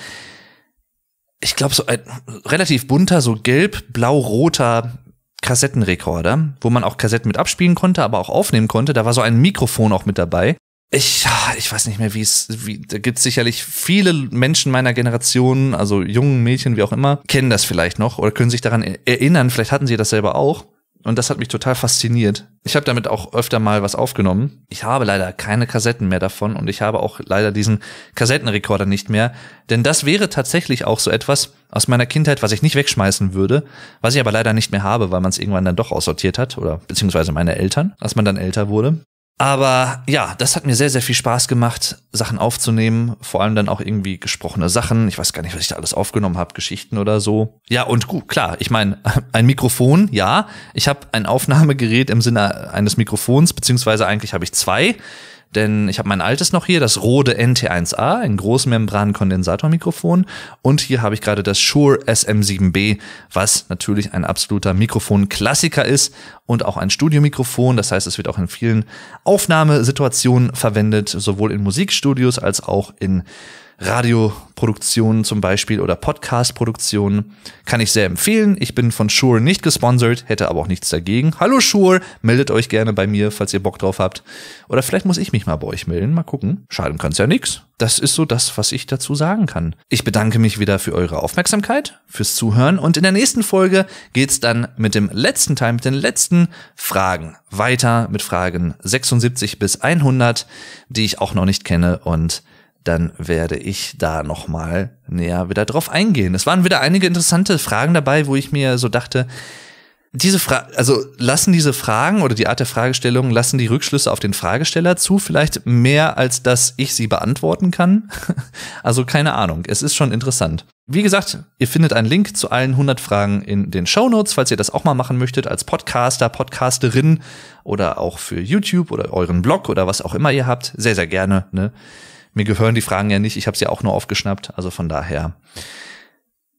ich glaube, so ein relativ bunter, so gelb-blau-roter Kassettenrekorder, wo man auch Kassetten mit abspielen konnte, aber auch aufnehmen konnte. Da war so ein Mikrofon auch mit dabei ich, ich weiß nicht mehr, wie es, wie, da gibt es sicherlich viele Menschen meiner Generation, also jungen Mädchen, wie auch immer, kennen das vielleicht noch oder können sich daran e-, erinnern, vielleicht hatten sie das selber auch. Und das hat mich total fasziniert. Ich habe damit auch öfter mal was aufgenommen. Ich habe leider keine Kassetten mehr davon und ich habe auch leider diesen Kassettenrekorder nicht mehr. Denn das wäre tatsächlich auch so etwas aus meiner Kindheit, was ich nicht wegschmeißen würde, was ich aber leider nicht mehr habe, weil man es irgendwann dann doch aussortiert hat oder beziehungsweise meine Eltern, als man dann älter wurde. Aber ja, das hat mir sehr, sehr viel Spaß gemacht, Sachen aufzunehmen, vor allem dann auch irgendwie gesprochene Sachen. Ich weiß gar nicht, was ich da alles aufgenommen habe, Geschichten oder so. Ja, und gut, klar, ich meine, ein Mikrofon, ja, ich habe ein Aufnahmegerät im Sinne eines Mikrofons, beziehungsweise eigentlich habe ich zwei. Denn ich habe mein altes noch hier, das Rode NT1A, ein Großmembran-Kondensatormikrofon. Und hier habe ich gerade das Shure SM7B, was natürlich ein absoluter Mikrofon-Klassiker ist und auch ein Studiomikrofon. Das heißt, es wird auch in vielen Aufnahmesituationen verwendet, sowohl in Musikstudios als auch in Radioproduktionen zum Beispiel oder Podcast-Produktionen. Kann ich sehr empfehlen. Ich bin von Shure nicht gesponsert, hätte aber auch nichts dagegen. Hallo Shure, meldet euch gerne bei mir, falls ihr Bock drauf habt. Oder vielleicht muss ich mich mal bei euch melden. Mal gucken. Schaden kann's ja nix. Das ist so das, was ich dazu sagen kann. Ich bedanke mich wieder für eure Aufmerksamkeit, fürs Zuhören und in der nächsten Folge geht's dann mit dem letzten Teil, mit den letzten Fragen weiter mit Fragen 76 bis 100, die ich auch noch nicht kenne und dann werde ich da nochmal näher wieder drauf eingehen. Es waren wieder einige interessante Fragen dabei, wo ich mir so dachte, diese Fra also lassen diese Fragen oder die Art der Fragestellung lassen die Rückschlüsse auf den Fragesteller zu, vielleicht mehr als dass ich sie beantworten kann. also keine Ahnung, es ist schon interessant. Wie gesagt, ihr findet einen Link zu allen 100 Fragen in den Show Notes, falls ihr das auch mal machen möchtet als Podcaster, Podcasterin oder auch für YouTube oder euren Blog oder was auch immer ihr habt, sehr sehr gerne, ne? Mir gehören die Fragen ja nicht, ich habe sie ja auch nur aufgeschnappt, also von daher.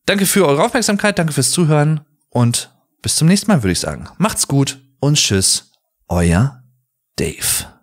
Danke für eure Aufmerksamkeit, danke fürs Zuhören und bis zum nächsten Mal würde ich sagen. Macht's gut und tschüss, euer Dave.